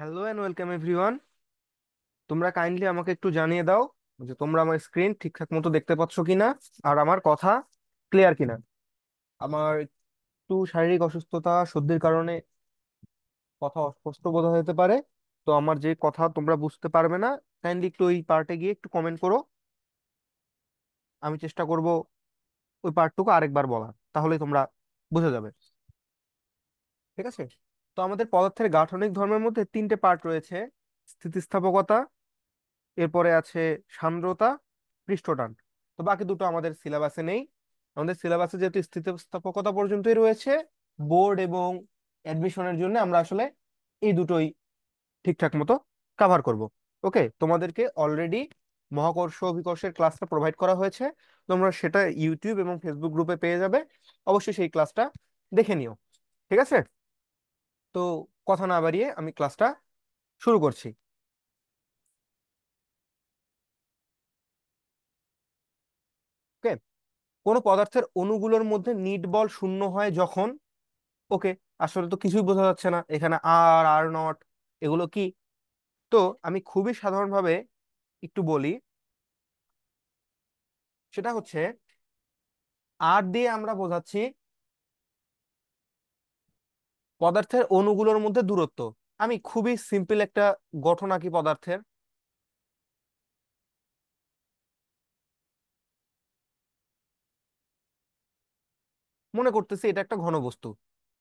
Hello and welcome everyone তোমরা kindly আমাকে একটু জানিয়ে দাও যে তোমরা আমার স্ক্রিন ঠিকঠাক মতো দেখতে পাচ্ছ কিনা আর আমার কথা ক্লিয়ার কিনা আমার একটু শারীরিক অসুস্থতা সর্দির কারণে কথা অস্পষ্ট বোঝা যেতে পারে তো আমার যে কথা তোমরা বুঝতে পারবে না কাইন্ডলি একটু ওই পার্টে গিয়ে একটু কমেন্ট করো আমি চেষ্টা করব ওই পার্টটুকু আরেকবার বলার তাহলে তোমরা বুঝে যাবে ঠিক আছে তো আমাদের পদার্থের গাঠনিক ধর্মের মধ্যে তিনটে পার্ট রয়েছে স্থিতিস্থাপকতা এরপরে আছে সান্দ্রতা পৃষ্ঠটান তো বাকি দুটো আমাদের সিলেবাসে নেই আমাদের সিলেবাসে যেহেতু স্থিতিস্থাপকতা পর্যন্তই রয়েছে বোর্ড এবং অ্যাডমিশনের জন্য আমরা আসলে এই দুটোই ঠিকঠাক মতো কাভার করব ওকে তোমাদেরকে অলরেডি মহাকর্ষ অভিকর্ষের ক্লাসটা প্রোভাইড করা হয়েছে তোমরা সেটা ইউটিউব এবং ফেসবুক গ্রুপে পেয়ে যাবে অবশ্যই সেই ক্লাসটা দেখে নিও ঠিক আছে তো কথা না বাড়িয়ে আমি ক্লাসটা শুরু করছি ওকে কোনো পদার্থের অণুগুলোর মধ্যে নিট বল শূন্য হয় যখন ওকে আসলে তো কিছুই বোঝা যাচ্ছে না এখানে আর আর নট এগুলো কি তো আমি খুবই সাধারণভাবে একটু বলি সেটা হচ্ছে আর দিয়ে আমরা বোঝাচ্ছি পদার্থের অণুগুলোর মধ্যে দূরত্ব আমি খুবই সিম্পল একটা গঠন আঁকি পদার্থের মনে করতেছি এটা একটা ঘনবস্তু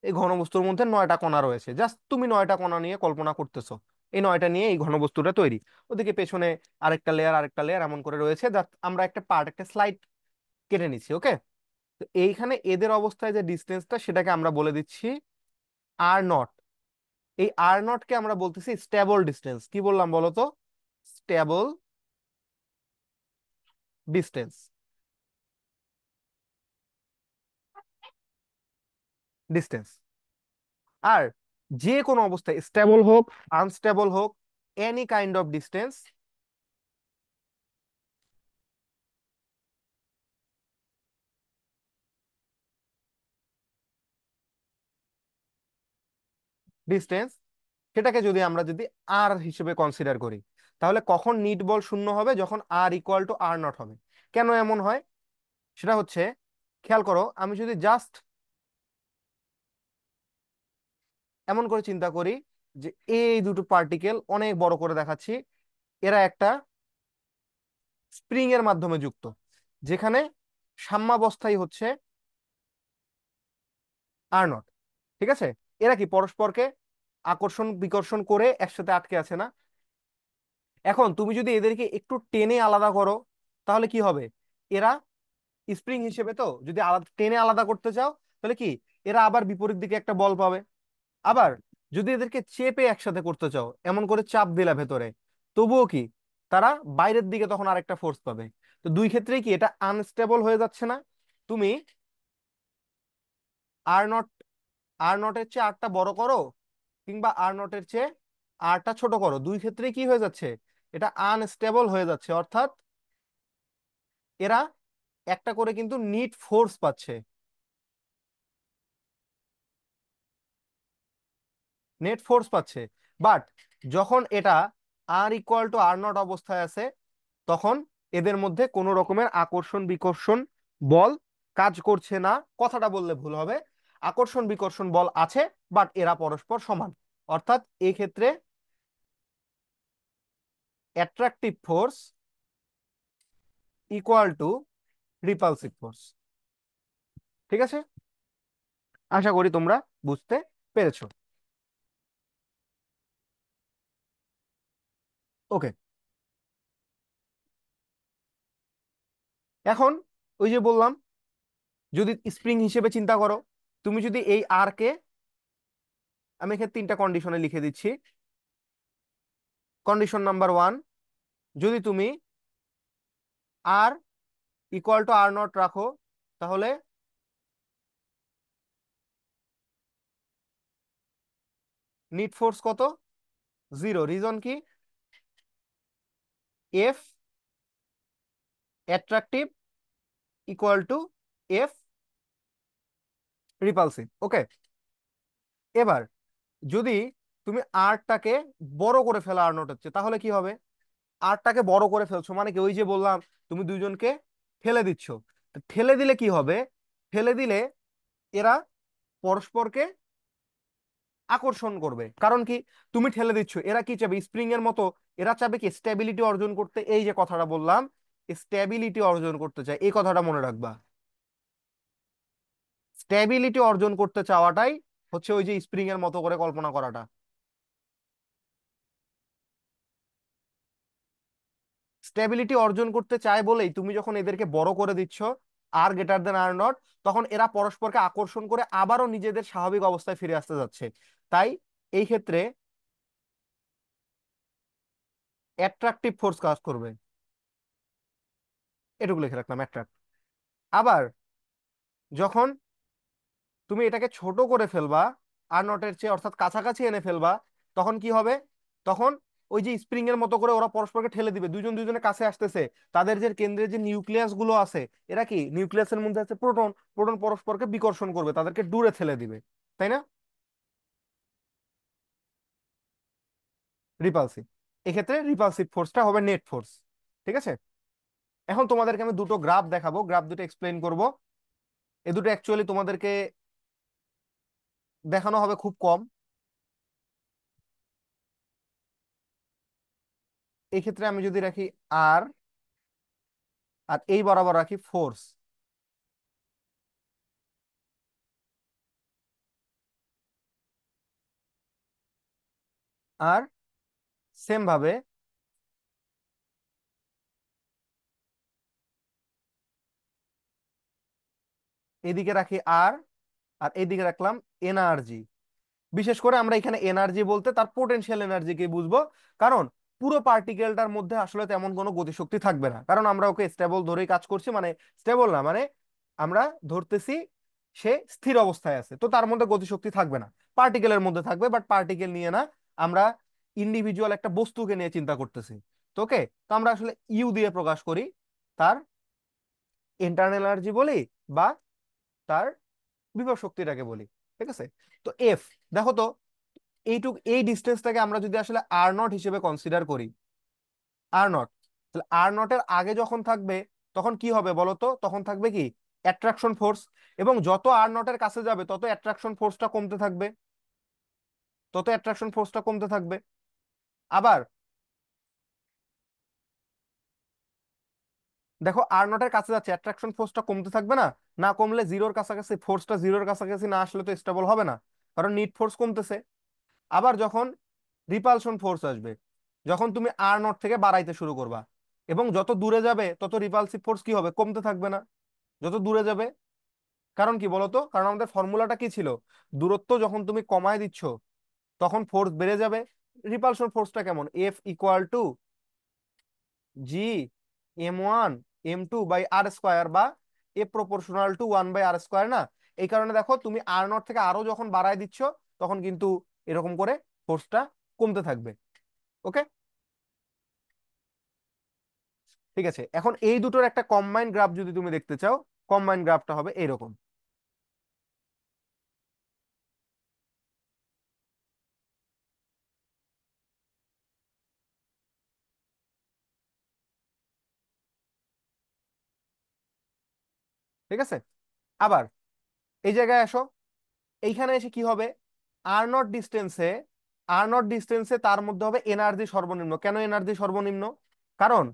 এই ঘনবস্তুর মধ্যে নয়টা কণা রয়েছে জাস্ট তুমি নয়টা কণা নিয়ে কল্পনা করতেছো এই নয়টা নিয়ে এই ঘনবস্তুটা তৈরি ওদিকে পেছনে আরেকটা লেয়ার আরেকটা লেয়ার এমন করে রয়েছে যা আমরা একটা পার্ট একটা স্লাইড কেটে নিচ্ছি ওকে তো এইখানে এদের অবস্থায় যে ডিস্টেন্সটা সেটাকে আমরা বলে দিচ্ছি আর নট এই আর কে আমরা বলতেছি স্টেবল ডিস্টেন্স কি বললাম বলতো স্টেবল ডিস্টেন্স ডিস্টেন্স আর যে কোনো অবস্থায় স্টেবল হোক আনস্টেবল হোক any kind of distance distance সেটাকে যদি আমরা যদি আর হিসেবে কনসিডার করি তাহলে কখন নিট বল শূন্য হবে যখন R equal to R not হবে কেন এমন হয় সেটা হচ্ছে খেয়াল করো আমি যদি জাস্ট এমন করে চিন্তা করি যে এই দুটো পার্টিকেল অনেক বড় করে দেখাচ্ছি এরা একটা স্প্রিং এর মাধ্যমে যুক্ত যেখানে সাম্যাবস্থাই হচ্ছে আর নট ঠিক আছে এরা কি পরস্পরকে আকর্ষণ বিকর্ষণ করে একসাথে আটকে আছে না এখন তুমি যদি এদেরকে একটু টেনে আলাদা করো তাহলে কি হবে এরা স্প্রিং হিসেবে তো যদি আলাদা টেনে আলাদা করতে চাও তাহলে কি এরা আবার বিপরীত দিকে একটা বল পাবে আবার যদি এদেরকে চেপে একসাথে করতে চাও এমন করে চাপ দিলা ভেতরে তবুও কি তারা বাইরের দিকে তখন আর একটা ফোর্স পাবে তো দুই ক্ষেত্রেই কি এটা আনস্টেবল হয়ে যাচ্ছে না তুমি আর নট আর নটের চেয়ে আরটা বড় করো কিংবা আর নটের চেয়ে আরটা ছোট করো দুই ক্ষেত্রে কি হয়ে যাচ্ছে এটা আনস্টেবল হয়ে যাচ্ছে অর্থাৎ এরা একটা করে কিন্তু নিট ফোর্স পাচ্ছে নেট ফোর্স পাচ্ছে বাট যখন এটা R equal to R not অবস্থায় আছে তখন এদের মধ্যে কোনো রকমের আকর্ষণ বিকর্ষণ বল কাজ করছে না কথাটা বললে ভুল হবে আকর্ষণ বিকর্ষণ বল আছে বাট এরা পরস্পর সমান অর্থাৎ এক্ষেত্রে attractive force equal to repulsive force ঠিক আছে আশা করি তোমরা বুঝতে পেরেছ ওকে এখন ওই যে বললাম যদি স্প্রিং হিসেবে চিন্তা করো তুমি যদি এই আর কে আমি এখানে তিনটা কন্ডিশনে লিখে দিচ্ছি কন্ডিশন নাম্বার ওয়ান যদি তুমি R equal to R not রাখো তাহলে নিট ফোর্স কত জিরো রিজন কি F attractive equal to F repulsive okay এবার যদি তুমি আরটাকে বড় করে ফেলা আর নোট হচ্ছে তাহলে কি হবে আরটাকে বড় করে ফেলছো মানে কি ওই যে বললাম তুমি দুইজনকে ঠেলে দিচ্ছ ঠেলে দিলে কি হবে ঠেলে দিলে এরা পরস্পরকে আকর্ষণ করবে কারণ কি তুমি ঠেলে দিচ্ছ এরা কি চাবে স্প্রিং এর মতো এরা চাবে কি স্ট্যাবিলিটি অর্জন করতে এই যে কথাটা বললাম স্ট্যাবিলিটি অর্জন করতে চায় এই কথাটা মনে রাখবা স্টেবিলিটি অর্জন করতে চাওয়াটাই হচ্ছে ওই যে স্প্রিং এর মতো করে কল্পনা করাটা স্টেবিলিটি অর্জন করতে চায় বলেই তুমি যখন এদেরকে বড় করে দিচ্ছ আর গ্রেটার দেন আর নট তখন এরা পরস্পরকে আকর্ষণ করে আবারও নিজেদের স্বাভাবিক অবস্থায় ফিরে আসতে যাচ্ছে তাই এই ক্ষেত্রে অ্যাট্রাকটিভ ফোর্স কাজ করবে এটুকু লিখে রাখলাম অ্যাট্রাক্ট আবার যখন তুমি এটাকে ছোট করে ফেলবা আর নটের চেয়ে অর্থাৎ কাছাকাছি এনে ফেলবা তখন কি হবে তখন ওই যে স্প্রিং এর মতো করে ওরা পরস্পরকে ঠেলে দিবে দুজন দুজনের কাছে আসতেছে তাদের যে কেন্দ্রের যে নিউক্লিয়াস গুলো আছে এরা কি নিউক্লিয়াসের মধ্যে আছে প্রোটন প্রোটন পরস্পরকে বিকর্ষণ করবে তাদেরকে দূরে ঠেলে দিবে তাই না রিপালসিভ এক্ষেত্রে রিপালসিভ ফোর্সটা হবে নেট ফোর্স ঠিক আছে এখন তোমাদেরকে আমি দুটো গ্রাফ দেখাবো গ্রাফ দুটো এক্সপ্লেন করব এ দুটো অ্যাকচুয়ালি তোমাদেরকে দেখানো হবে খুব কম এক্ষেত্রে আমি যদি রাখি আর আর এই বরাবর রাখি ফোর্স আর সেম ভাবে এদিকে রাখি আর আর এদিকে রাখলাম এনার্জি বিশেষ করে আমরা এখানে এনার্জি বলতে তার পোটেনশিয়াল এনার্জিকে বুঝবো কারণ পুরো পার্টিকেলটার মধ্যে আসলে তেমন কোনো গতিশক্তি থাকবে না কারণ আমরা ওকে স্টেবল ধরেই কাজ করছি মানে স্টেবল না মানে আমরা ধরতেছি সে স্থির অবস্থায় আছে তো তার মধ্যে গতিশক্তি থাকবে না পার্টিকেলের মধ্যে থাকবে বাট পার্টিকেল নিয়ে না আমরা ইন্ডিভিজুয়াল একটা বস্তুকে নিয়ে চিন্তা করতেছি তো ওকে তো আমরা আসলে ইউ দিয়ে প্রকাশ করি তার ইন্টারনাল এনার্জি বলি বা তার বিভব শক্তিটাকে বলি ঠিক আছে তো এফ দেখো তো এইটুক এই ডিস্টেন্সটাকে আমরা যদি আসলে আর নট হিসেবে কনসিডার করি আর নট তাহলে আর নটের আগে যখন থাকবে তখন কি হবে বলতো তখন থাকবে কি অ্যাট্রাকশন ফোর্স এবং যত আর নটের কাছে যাবে তত অ্যাট্রাকশন ফোর্সটা কমতে থাকবে তত অ্যাট্রাকশন ফোর্সটা কমতে থাকবে আবার দেখো আর নটের কাছে যাচ্ছে অ্যাট্রাকশন ফোর্সটা কমতে থাকবে না না কমলে জিরোর কাছাকাছি ফোর্সটা জিরোর কাছাকাছি না আসলে তো স্টেবল হবে না কারণ নিট ফোর্স কমতেছে আবার যখন রিপালশন ফোর্স আসবে যখন তুমি আর নট থেকে বাড়াইতে শুরু করবা এবং যত দূরে যাবে তত রিপালসিভ ফোর্স কি হবে কমতে থাকবে না যত দূরে যাবে কারণ কি বলতো কারণ আমাদের ফর্মুলাটা কি ছিল দূরত্ব যখন তুমি কমায় দিচ্ছ তখন ফোর্স বেড়ে যাবে রিপালশন ফোর্সটা কেমন F equal to G M one M two by R square বা এ proportional to one by R square না এই কারণে দেখো তুমি আর নট থেকে আরও যখন বাড়ায় দিচ্ছ তখন কিন্তু এরকম করে ফোর্সটা কমতে থাকবে ওকে ঠিক আছে এখন এই দুটোর একটা কম্বাইন্ড গ্রাফ যদি তুমি দেখতে চাও কম্বাইন্ড গ্রাফটা হবে এরকম ঠিক আছে আবার এই জায়গায় আসো এইখানে এসে কি হবে আর নট ডিস্টেন্সে আর নট ডিস্টেন্সে তার মধ্যে হবে এনার্জি সর্বনিম্ন কেন এনার্জি সর্বনিম্ন কারণ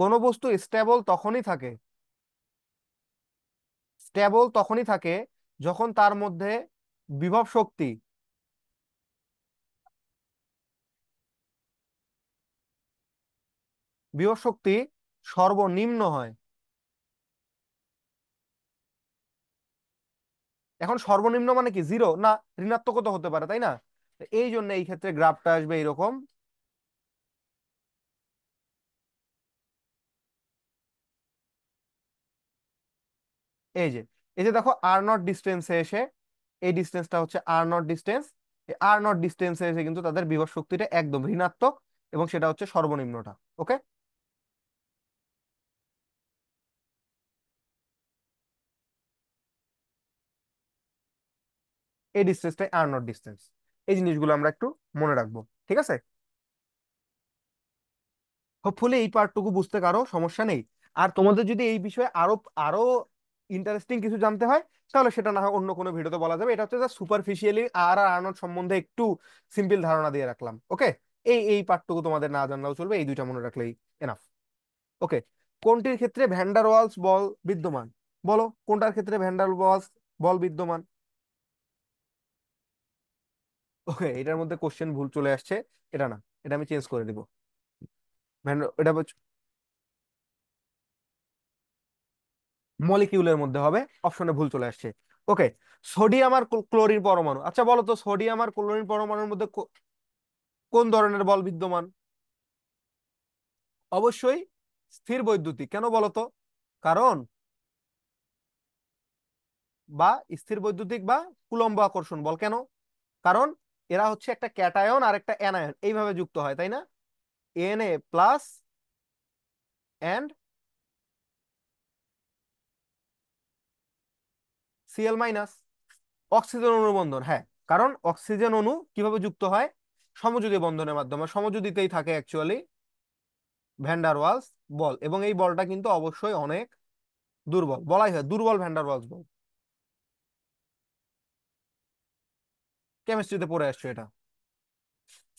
কোন বস্তু স্টেবল তখনই থাকে স্টেবল তখনই থাকে যখন তার মধ্যে বিভব শক্তি বিভব শক্তি সর্বনিম্ন হয় এখন সর্বনিম্ন মানে কি জিরো না ঋণাত্মক তো হতে পারে তাই না এই জন্য এই ক্ষেত্রে গ্রাফটা আসবে এইরকম এই যে এই যে দেখো আর নট ডিস্টেন্সে এসে এই ডিস্টেন্সটা হচ্ছে R not distance R not ডিস্টেন্সে এসে কিন্তু তাদের বিভব শক্তিটা একদম ঋণাত্মক এবং সেটা হচ্ছে সর্বনিম্নটা ওকে এই ডিস্টেন্সটাই আর নট ডিস্টেন্স এই জিনিসগুলো আমরা একটু মনে রাখবো ঠিক আছে হোপফুলি এই পার্টটুকু বুঝতে কারো সমস্যা নেই আর তোমাদের যদি এই বিষয়ে আরো আরো ইন্টারেস্টিং কিছু জানতে হয় তাহলে সেটা না হয় অন্য কোনো ভিডিওতে বলা যাবে এটা হচ্ছে যা সুপারফিশিয়ালি আর আর আর্নট সম্বন্ধে একটু সিম্পল ধারণা দিয়ে রাখলাম ওকে এই এই পার্টটুকু তোমাদের না জানলেও চলবে এই দুইটা মনে রাখলেই এনাফ ওকে কোনটির ক্ষেত্রে ভ্যান্ডার ওয়ালস বল বিদ্যমান বলো কোনটার ক্ষেত্রে ভ্যান্ডার ওয়ালস বল বিদ্যমান ওকে এটার মধ্যে কোশ্চেন ভুল চলে আসছে এটা না এটা আমি চেঞ্জ করে দিব এটা মলিকিউলের মধ্যে হবে অপশনে ভুল চলে আসছে ওকে সোডিয়াম আর ক্লোরিন পরমাণু আচ্ছা বলো তো সোডিয়াম আর ক্লোরিন পরমাণুর মধ্যে কোন ধরনের বল বিদ্যমান অবশ্যই স্থির বৈদ্যুতিক কেন বলতো কারণ বা স্থির বৈদ্যুতিক বা কুলম্ব আকর্ষণ বল কেন কারণ এরা হচ্ছে একটা ক্যাটায়ন আর একটা অ্যানায়ন এইভাবে যুক্ত হয় তাই না N A plus and CL minus oxygen অনুবন্ধন হ্যাঁ কারণ অক্সিজেন অনু কিভাবে যুক্ত হয় সমযোগী বন্ধনের মাধ্যমে সমযোগীতেই থাকে অ্যাকচুয়ালি ভ্যান্ডারওয়ালস বল এবং এই বলটা কিন্তু অবশ্যই অনেক দুর্বল বলাই হয় দুর্বল ভ্যান্ডারওয়ালস বল কেমিস্ট্রিতে পড়ে আসছো এটা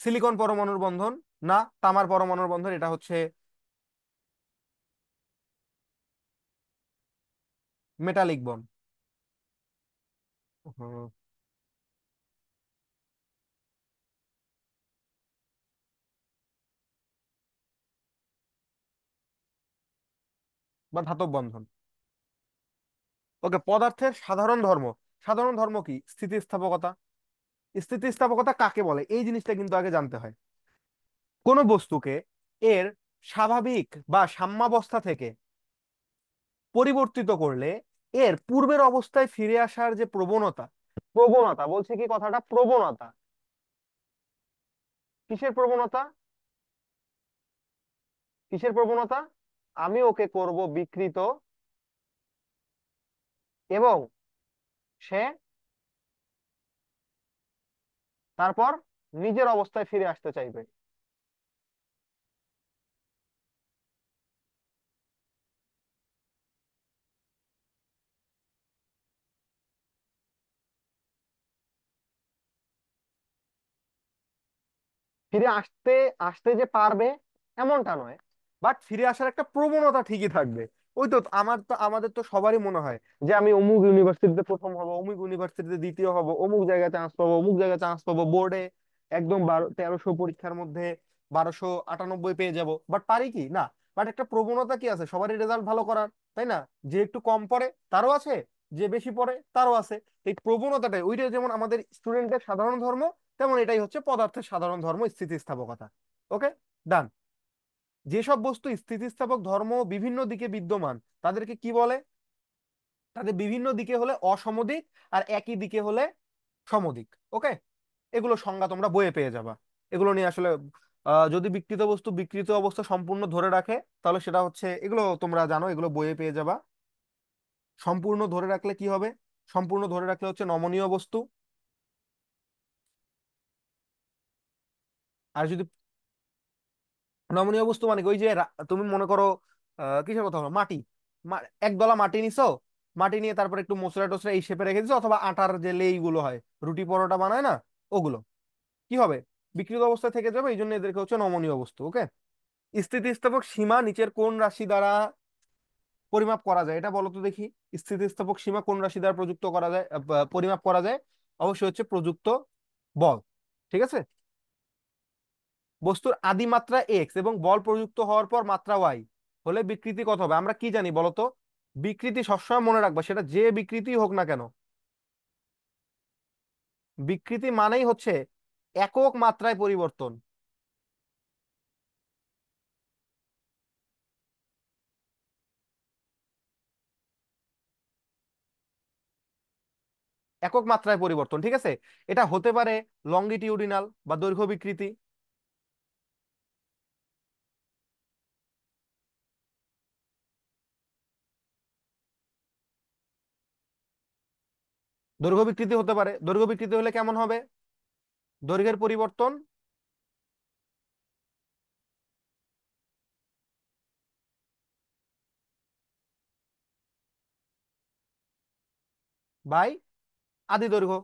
সিলিকন পরমাণুর বন্ধন না তামার পরমাণুর বন্ধন এটা হচ্ছে মেটালিক বন বা ধাতব বন্ধন ওকে পদার্থের সাধারণ ধর্ম সাধারণ ধর্ম কি স্থিতিস্থাপকতা স্থিতিস্থাপকতা কাকে বলে এই জিনিসটা কিন্তু আগে জানতে হয় কোন বস্তুকে এর স্বাভাবিক বা সাম্যাবস্থা থেকে পরিবর্তিত করলে এর পূর্বের অবস্থায় ফিরে আসার যে প্রবণতা প্রবণতা বলছে কি কথাটা প্রবণতা কিসের প্রবণতা কিসের প্রবণতা আমি ওকে করব বিকৃত এবং সে তারপর নিজের অবস্থায় ফিরে আসতে চাইবে ফিরে আসতে আসতে যে পারবে এমনটা নয় বাট ফিরে আসার একটা প্রবণতা ঠিকই থাকবে ওই তো আমার তো আমাদের তো সবারই মনে হয় যে আমি অমুক ইউনিভার্সিটিতে প্রথম হব অমুক ইউনিভার্সিটিতে দ্বিতীয় হব অমুক জায়গায় চান্স পাবো অমুক জায়গায় চান্স পাবো বোর্ডে একদম বারো তেরোশো পরীক্ষার মধ্যে বারোশো আটানব্বই পেয়ে যাব বাট পারি কি না বাট একটা প্রবণতা কি আছে সবারই রেজাল্ট ভালো করার তাই না যে একটু কম পড়ে তারও আছে যে বেশি পড়ে তারও আছে এই প্রবণতাটাই ওইটা যেমন আমাদের স্টুডেন্টদের সাধারণ ধর্ম তেমন এটাই হচ্ছে পদার্থের সাধারণ ধর্ম স্থিতিস্থাপকতা ওকে ডান যেসব বস্তু স্থিতিস্থাপক ধর্ম বিভিন্ন দিকে বিদ্যমান তাদেরকে কি বলে তাদের বিভিন্ন দিকে হলে অসমদিক আর একই দিকে হলে সমদিক ওকে এগুলো সংজ্ঞা তোমরা বইয়ে পেয়ে যাবা এগুলো নিয়ে আসলে যদি বিকৃত বস্তু বিকৃত অবস্থা সম্পূর্ণ ধরে রাখে তাহলে সেটা হচ্ছে এগুলো তোমরা জানো এগুলো বইয়ে পেয়ে যাবা সম্পূর্ণ ধরে রাখলে কি হবে সম্পূর্ণ ধরে রাখলে হচ্ছে নমনীয় বস্তু আর যদি নমনীয় বস্তু মানে ওই যে তুমি মনে করো কিসের কথা হলো মাটি একদলা মাটি নিছো মাটি নিয়ে তারপর একটু মশলা টসরা এই শেপে রেখে দিছো অথবা আটার যে লেইগুলো হয় রুটি পরোটা বানায় না ওগুলো কি হবে বিকৃত অবস্থায় থেকে যাবে এই জন্য এদেরকে হচ্ছে নমনীয় বস্তু ওকে স্থিতিস্থাপক সীমা নিচের কোন রাশি দ্বারা পরিমাপ করা যায় এটা বলো তো দেখি স্থিতিস্থাপক সীমা কোন রাশি দ্বারা প্রযুক্ত করা যায় পরিমাপ করা যায় অবশ্যই হচ্ছে প্রযুক্ত বল ঠিক আছে বস্তুর আদি মাত্রা এক্স এবং বল প্রযুক্ত হওয়ার পর মাত্রা ওয়াই হলে বিকৃতি কত হবে আমরা কি জানি বলতো বিকৃতি সবসময় মনে রাখবা সেটা যে বিকৃতি হোক না কেন বিকৃতি মানেই হচ্ছে একক মাত্রায় পরিবর্তন একক মাত্রায় পরিবর্তন ঠিক আছে এটা হতে পারে লঙ্গিটিউডিনাল বা দৈর্ঘ্য বিকৃতি দৈর্ঘ্য বিকৃতি হতে পারে দৈর্ঘ্য বিকৃতি হলে কেমন হবে দৈর্ঘ্যের পরিবর্তন বাই আদি দৈর্ঘ্য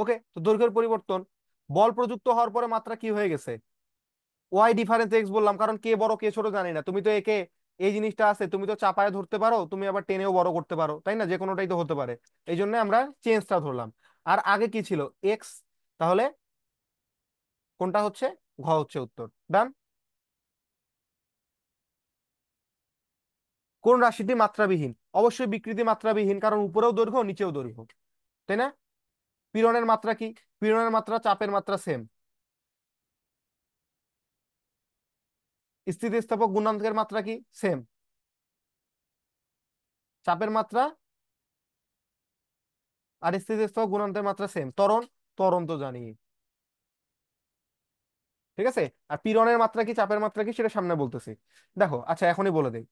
ওকে তো দৈর্ঘ্যের পরিবর্তন বল প্রযুক্ত হওয়ার পরে মাত্রা কি হয়ে গেছে ওয়াই ডিফারেন্স এক্স বললাম কারণ কে বড় কে ছোট জানি না তুমি তো একে এই জিনিসটা আছে তুমি তো চাপায় ধরতে পারো তুমি আবার টেনেও বড় করতে পারো তাই না যে কোনোটাই তো হতে পারে এই জন্য আমরা চেঞ্জটা ধরলাম আর আগে কি ছিল এক্স তাহলে কোনটা হচ্ছে ঘ হচ্ছে উত্তর ডান কোন রাশিটি মাত্রাবিহীন অবশ্যই বিকৃতি মাত্রাবিহীন কারণ উপরেও দৈর্ঘ্য নিচেও দৈর্ঘ্য তাই না পীড়নের মাত্রা কি পীড়নের মাত্রা চাপের মাত্রা সেম স্থিতিস্থাপক গুণাঙ্কের মাত্রা কি সেম চাপের মাত্রা আর স্থিতিস্থাপক গুণান্তের মাত্রা সেম তরণ তরণ তো জানি ঠিক আছে আর পীড়নের মাত্রা কি চাপের মাত্রা কি সেটা সামনে বলতেছি দেখো আচ্ছা এখনই বলে দেই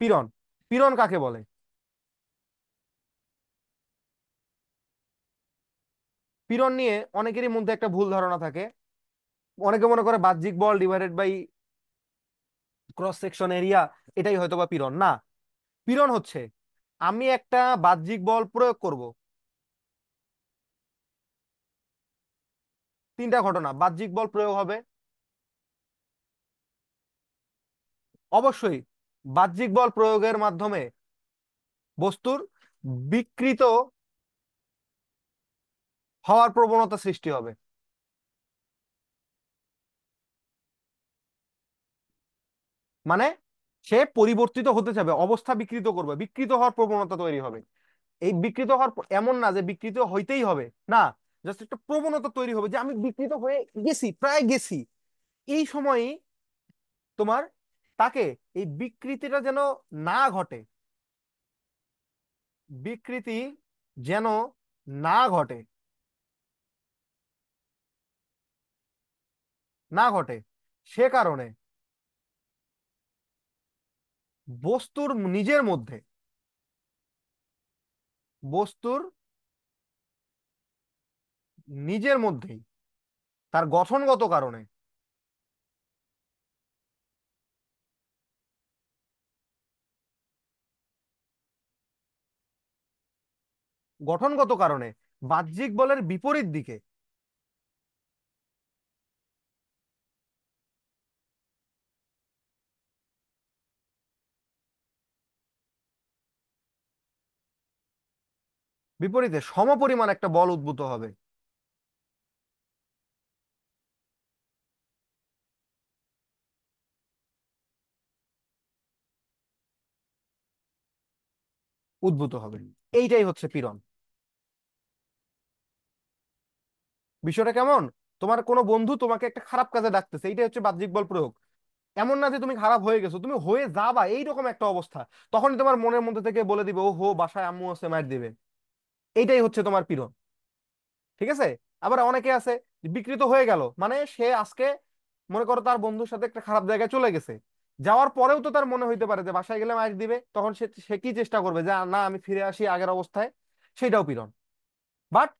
পীড়ন পীড়ন কাকে বলে পীড়ন নিয়ে অনেকেরই মধ্যে একটা ভুল ধারণা থাকে অনেকে মনে করে বাহ্যিক বল divided by cross section area এটাই হয়তো বা পীড়ন না পীড়ন হচ্ছে আমি একটা বাহ্যিক বল প্রয়োগ করব তিনটা ঘটনা বাহ্যিক বল প্রয়োগ হবে অবশ্যই বাহ্যিক বল প্রয়োগের মাধ্যমে বস্তুর বিকৃত হওয়ার প্রবণতা সৃষ্টি হবে মানে সে পরিবর্তিত হতে চাবে অবস্থা বিকৃত করবে বিকৃত হওয়ার প্রবণতা তৈরি হবে এই বিকৃত হওয়ার এমন না যে বিকৃত হইতেই হবে না জাস্ট একটা প্রবণতা তৈরি হবে যে আমি বিকৃত হয়ে গেছি প্রায় গেছি এই সময়ে তোমার তাকে এই বিকৃতিটা যেন না ঘটে বিকৃতি যেন না ঘটে না ঘটে সে কারণে বস্তুর নিজের মধ্যে বস্তুর নিজের মধ্যেই তার গঠনগত কারণে গঠনগত কারণে বাহ্যিক বলের বিপরীত দিকে বিপরীতে সমপরিমাণ একটা বল উদ্ভূত হবে উদ্ভূত হবে এইটাই হচ্ছে পীড়ন বিষয়টা কেমন তোমার কোনো বন্ধু তোমাকে একটা খারাপ কাজে ডাকতেছে এইটাই হচ্ছে বাহ্যিক বল প্রয়োগ এমন না যে তুমি খারাপ হয়ে গেছো তুমি হয়ে যাবা এইরকম একটা অবস্থা তখনই তোমার মনের মধ্যে থেকে বলে দিবে ও হো বাসায় আম্মু আছে মার দিবে এইটাই হচ্ছে তোমার পীড়ন ঠিক আছে আবার অনেকে আছে বিকৃত হয়ে গেল মানে সে আজকে মনে করো তার বন্ধুর সাথে একটা খারাপ জায়গায় চলে গেছে যাওয়ার পরেও তো তার মনে হইতে পারে যে বাসায় গেলে মায়ের দিবে তখন সে সে কি চেষ্টা করবে যে না আমি ফিরে আসি আগের অবস্থায় সেটাও পীড়ন বাট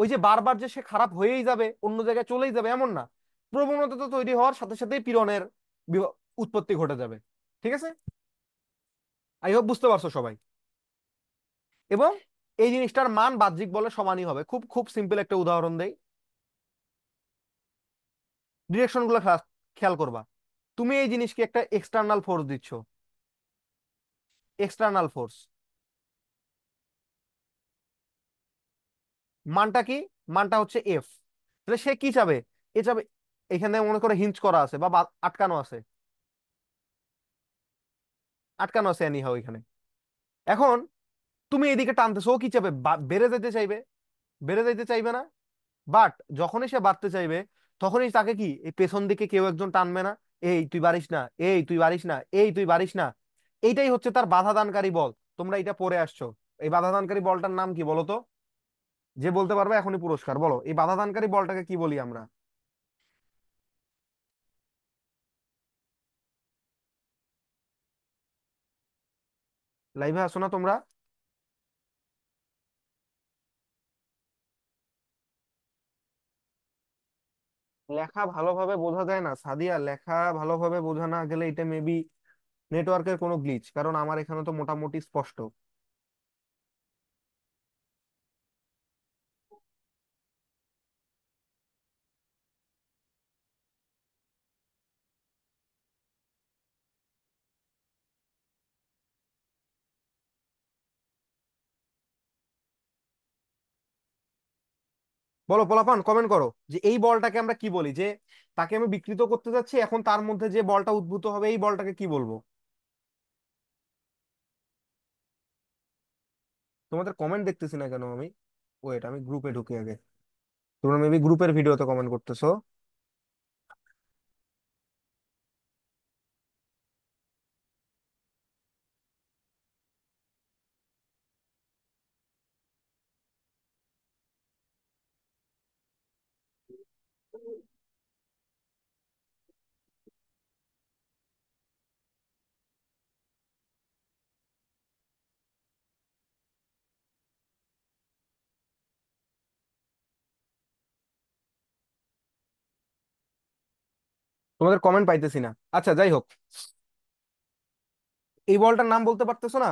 ওই যে বারবার যে সে খারাপ হয়েই যাবে অন্য জায়গায় চলেই যাবে এমন না প্রবণতা তো তৈরি হওয়ার সাথে সাথেই পীড়নের উৎপত্তি ঘটে যাবে ঠিক আছে আই হোপ বুঝতে পারছো সবাই এবং এই জিনিসটার মান বাহ্যিক বলে সমানই হবে খুব খুব সিম্পল একটা উদাহরণ দেই গুলো খেয়াল করবা তুমি এই জিনিসকে একটা এক্সটার্নাল ফোর্স দিচ্ছ এক্সটার্নাল ফোর্স মানটা কি মানটা হচ্ছে এফ তাহলে সে কি চাবে এ চাবে এখানে মনে করে হিঞ্চ করা আছে বা আটকানো আছে আটকানো আছে এনি হয় এখানে এখন তুমি এদিকে টানতেছো ও কি চাবে বেড়ে যেতে চাইবে বেড়ে যেতে চাইবে না বাট যখনই সে বাড়তে চাইবে তখনই তাকে কি এই পেছন দিকে কেউ একজন টানবে না এই তুই বাড়িস না এই তুই বাড়িস না এই তুই বাড়িস না এইটাই হচ্ছে তার বাধা দানকারী বল তোমরা এটা পরে আসছো এই বাধা দানকারী বলটার নাম কি বলো তো যে বলতে পারবে এখনই পুরস্কার বলো এই বাধা দানকারী বলটাকে কি বলি আমরা লাইভে আসো না তোমরা লেখা ভালোভাবে বোঝা যায় না সাদিয়া লেখা ভালোভাবে বোঝা না গেলে এটা মেবি নেটওয়ার্কের কোনো গ্লিচ কারণ আমার এখানে তো মোটামুটি স্পষ্ট বলো পোলাপান কমেন্ট করো যে এই বলটাকে আমরা কি বলি যে তাকে আমি বিকৃত করতে যাচ্ছি এখন তার মধ্যে যে বলটা উদ্ভূত হবে এই বলটাকে কি বলবো তোমাদের কমেন্ট দেখতেছি না কেন আমি ওয়েট আমি গ্রুপে ঢুকি আগে তোমরা মেবি গ্রুপের ভিডিওতে কমেন্ট করতেছো তোমাদের কমেন্ট পাইতেছি না আচ্ছা যাই হোক এই বলটার নাম বলতে পারতেছো না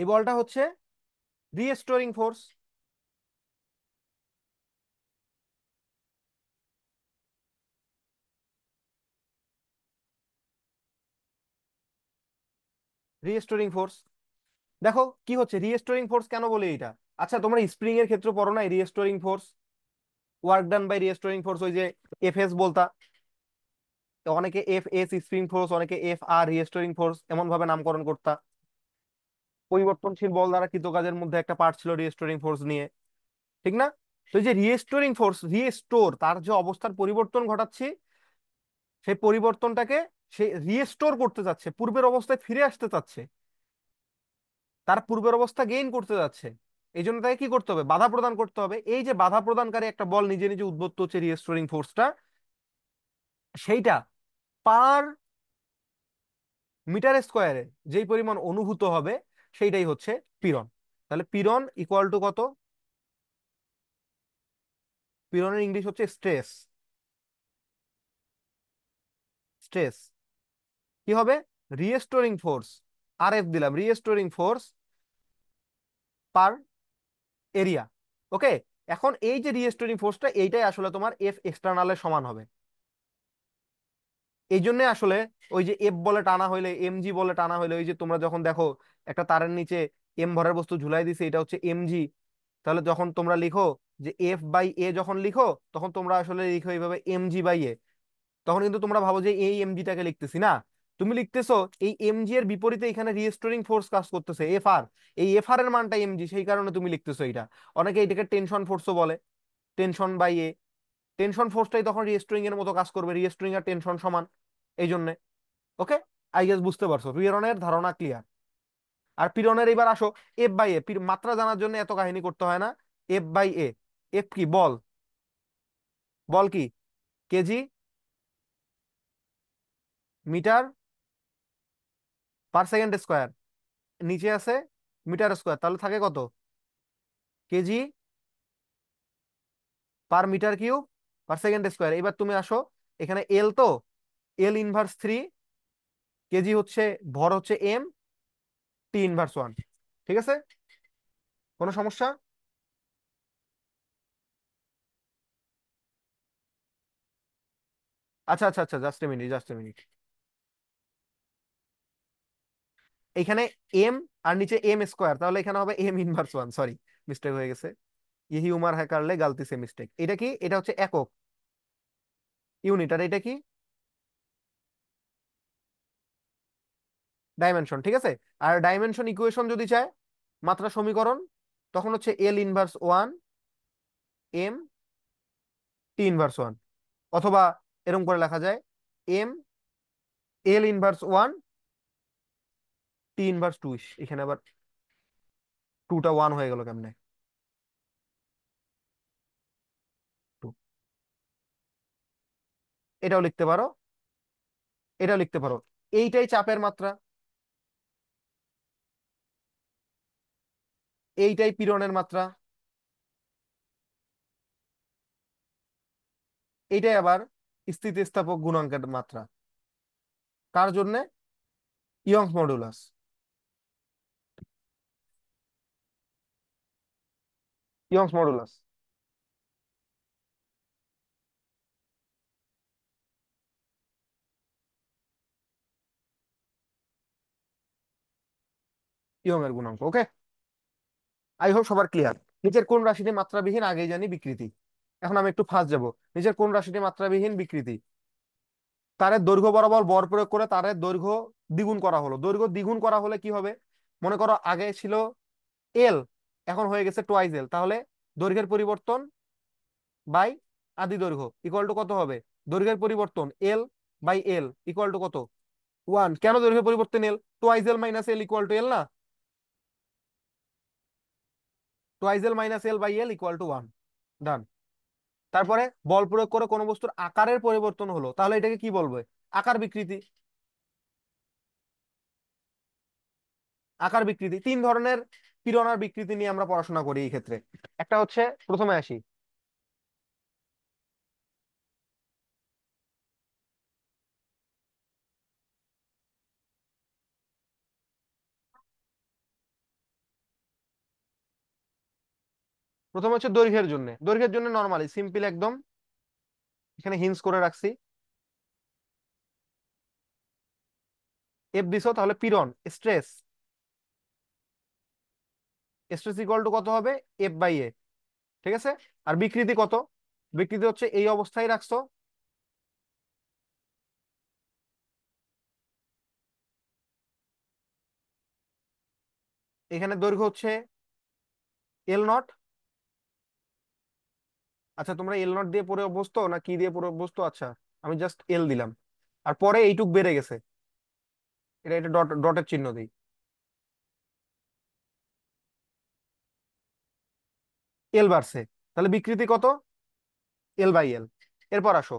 এই বলটা হচ্ছে রিস্টোরিং ফোর্স রিস্টোরিং ফোর্স দেখো কি হচ্ছে রিস্টোরিং ফোর্স কেন বলে এটা আচ্ছা তোমরা স্প্রিং এর ক্ষেত্রে পড়ো না restoring force work done by restoring force ওই যে এস বলতা অনেকে এফ এস স্প্রিং ফোর্স অনেকে এফ আর রিস্টোরিং ফোর্স এমন ভাবে নামকরণ করতা পরিবর্তনশীল বল দ্বারা কৃতকাজের মধ্যে একটা পার্ট ছিল রিস্টোরিং ফোর্স নিয়ে ঠিক না তো যে রিস্টোরিং ফোর্স রিস্টোর তার যে অবস্থার পরিবর্তন ঘটাচ্ছি সেই পরিবর্তনটাকে সে রিস্টোর করতে চাচ্ছে পূর্বের অবস্থায় ফিরে আসতে চাচ্ছে তার পূর্বের অবস্থা গেইন করতে যাচ্ছে এই জন্য তাকে কি করতে হবে বাধা প্রদান করতে হবে এই যে বাধা প্রদানকারী একটা বল নিজে নিজে উদ্বত্ত হচ্ছে রিস্টোরিং ফোর্সটা সেইটা পার মিটার স্কোয়ারে যেই পরিমাণ অনুভূত হবে সেইটাই হচ্ছে পিরন তাহলে পিরন ইকুয়াল টু কত পিরনের ইংলিশ হচ্ছে স্ট্রেস স্ট্রেস কি হবে রিস্টোরিং ফোর্স আর এফ দিলাম restoring force per area okay এখন এই যে রিএস্টোরিং ফোর্সটা এইটাই আসলে তোমার এফ এক্সটার্নালের সমান হবে এই জন্যে আসলে ওই যে এফ বলে টানা হইলে এম জি বলে টানা হইলে ওই যে তোমরা যখন দেখো একটা তারের নিচে এম ভরের বস্তু ঝুলাই দিছে এটা হচ্ছে এম জি তাহলে যখন তোমরা লিখো যে এফ বাই এ যখন লিখো তখন তোমরা আসলে লিখো এইভাবে এম জি বাই এ তখন কিন্তু তোমরা ভাবো যে এই এম জিটাকে লিখতেছি না তুমি লিখতেছো এই এমজি এর বিপরীতে এখানে রিস্টোরিং ফোর্স কাজ করতেছে এফ আর এই এফ আর এর মানটা এমজি সেই কারণে তুমি লিখতেছো এটা অনেকে এটাকে টেনশন ফোর্সও বলে টেনশন বাই এ টেনশন ফোর্সটাই তখন রিস্টোরিং এর মতো কাজ করবে রিস্টোরিং আর টেনশন সমান এই জন্য ওকে আই গেস বুঝতে পারছো পিরনের ধারণা ক্লিয়ার আর পিরনের এবার আসো এফ বাই এ মাত্রা জানার জন্য এত কাহিনী করতে হয় না এফ বাই এ এফ কি বল বল কি KG metre per second square নিচে আছে মিটার স্কোয়ার তাহলে থাকে কত KG per metre cube per second square এবার তুমি আসো এখানে এল তো এল ইনভার্স থ্রি কেজি হচ্ছে ভর হচ্ছে এম টি ইনভার্স ওয়ান ঠিক আছে কোনো সমস্যা আচ্ছা আচ্ছা আচ্ছা just a minute just a minute এখানে এম আর নিচে এম স্কোয়ার তাহলে এখানে হবে M inverse one sorry mistake হয়ে গেছে ইহি উমার হ্যাঁ কারলে গালতিছে মিস্টেক এটা কি এটা হচ্ছে একক ইউনিট আর এটা কি ডাইমেনশন ঠিক আছে আর ডাইমেনশন ইকুয়েশন যদি চায় মাত্রা সমীকরণ তখন হচ্ছে L inverse one M T inverse one অথবা এরম করে লেখা যায় M L inverse one T inverse two এখানে আবার টুটা ওয়ান হয়ে গেল কেমনে এটাও লিখতে পারো এটাও লিখতে পারো এইটাই চাপের মাত্রা এইটাই পীড়নের মাত্রা এইটাই আবার স্থিতিস্থাপক গুণাঙ্কের মাত্রা কার জন্যে ইয়ংস মডুলাস Young's modulus. এর গুণাঙ্ক ওকে আই হোপ সবার ক্লিয়ার নিচের কোন রাশিটি মাত্রাবিহীন আগেই জানি বিকৃতি এখন আমি একটু ফাঁস যাব নিচের কোন রাশিটি মাত্রাবিহীন বিকৃতি তারের দৈর্ঘ্য বরাবর বর প্রয়োগ করে তারের দৈর্ঘ্য দ্বিগুণ করা হলো দৈর্ঘ্য দ্বিগুণ করা হলে কি হবে মনে করো আগে ছিল এল এখন হয়ে গেছে টোয়াইজ এল তাহলে দৈর্ঘ্যের পরিবর্তন বাই আদি দৈর্ঘ্য ইকুয়াল টু কত হবে দৈর্ঘ্যের পরিবর্তন L by L equal to কত ওয়ান কেন দৈর্ঘ্যের পরিবর্তন L twice L minus L equal to L না twice L minus L by L equal to one done তারপরে বল প্রয়োগ করে কোনো বস্তুর আকারের পরিবর্তন হলো তাহলে এটাকে কি বলবে আকার বিকৃতি আকার বিকৃতি তিন ধরনের পীড়নার বিকৃতি নিয়ে আমরা পড়াশোনা করি এই ক্ষেত্রে একটা হচ্ছে প্রথমে আসি প্রথম হচ্ছে দৈর্ঘ্যের জন্য দৈর্ঘ্যের জন্য নর্মালি সিম্পল একদম এখানে হিন্স করে রাখছি এফ দিস তাহলে পিরন স্ট্রেস স্ট্রেস ইকুয়াল টু কত হবে এফ বাই এ ঠিক আছে আর বিকৃতি কত বিকৃতি হচ্ছে এই অবস্থায় রাখছো এখানে দৈর্ঘ্য হচ্ছে এল নট আচ্ছা তোমরা এল নট দিয়ে পরে অভ্যস্ত না কি দিয়ে পরে অভ্যস্ত আচ্ছা আমি জাস্ট এল দিলাম আর পরে এইটুক বেড়ে গেছে এটা এটা ডট ডটের চিহ্ন দিই এল বাড়ছে তাহলে বিকৃতি কত এল বাই এল এরপর আসো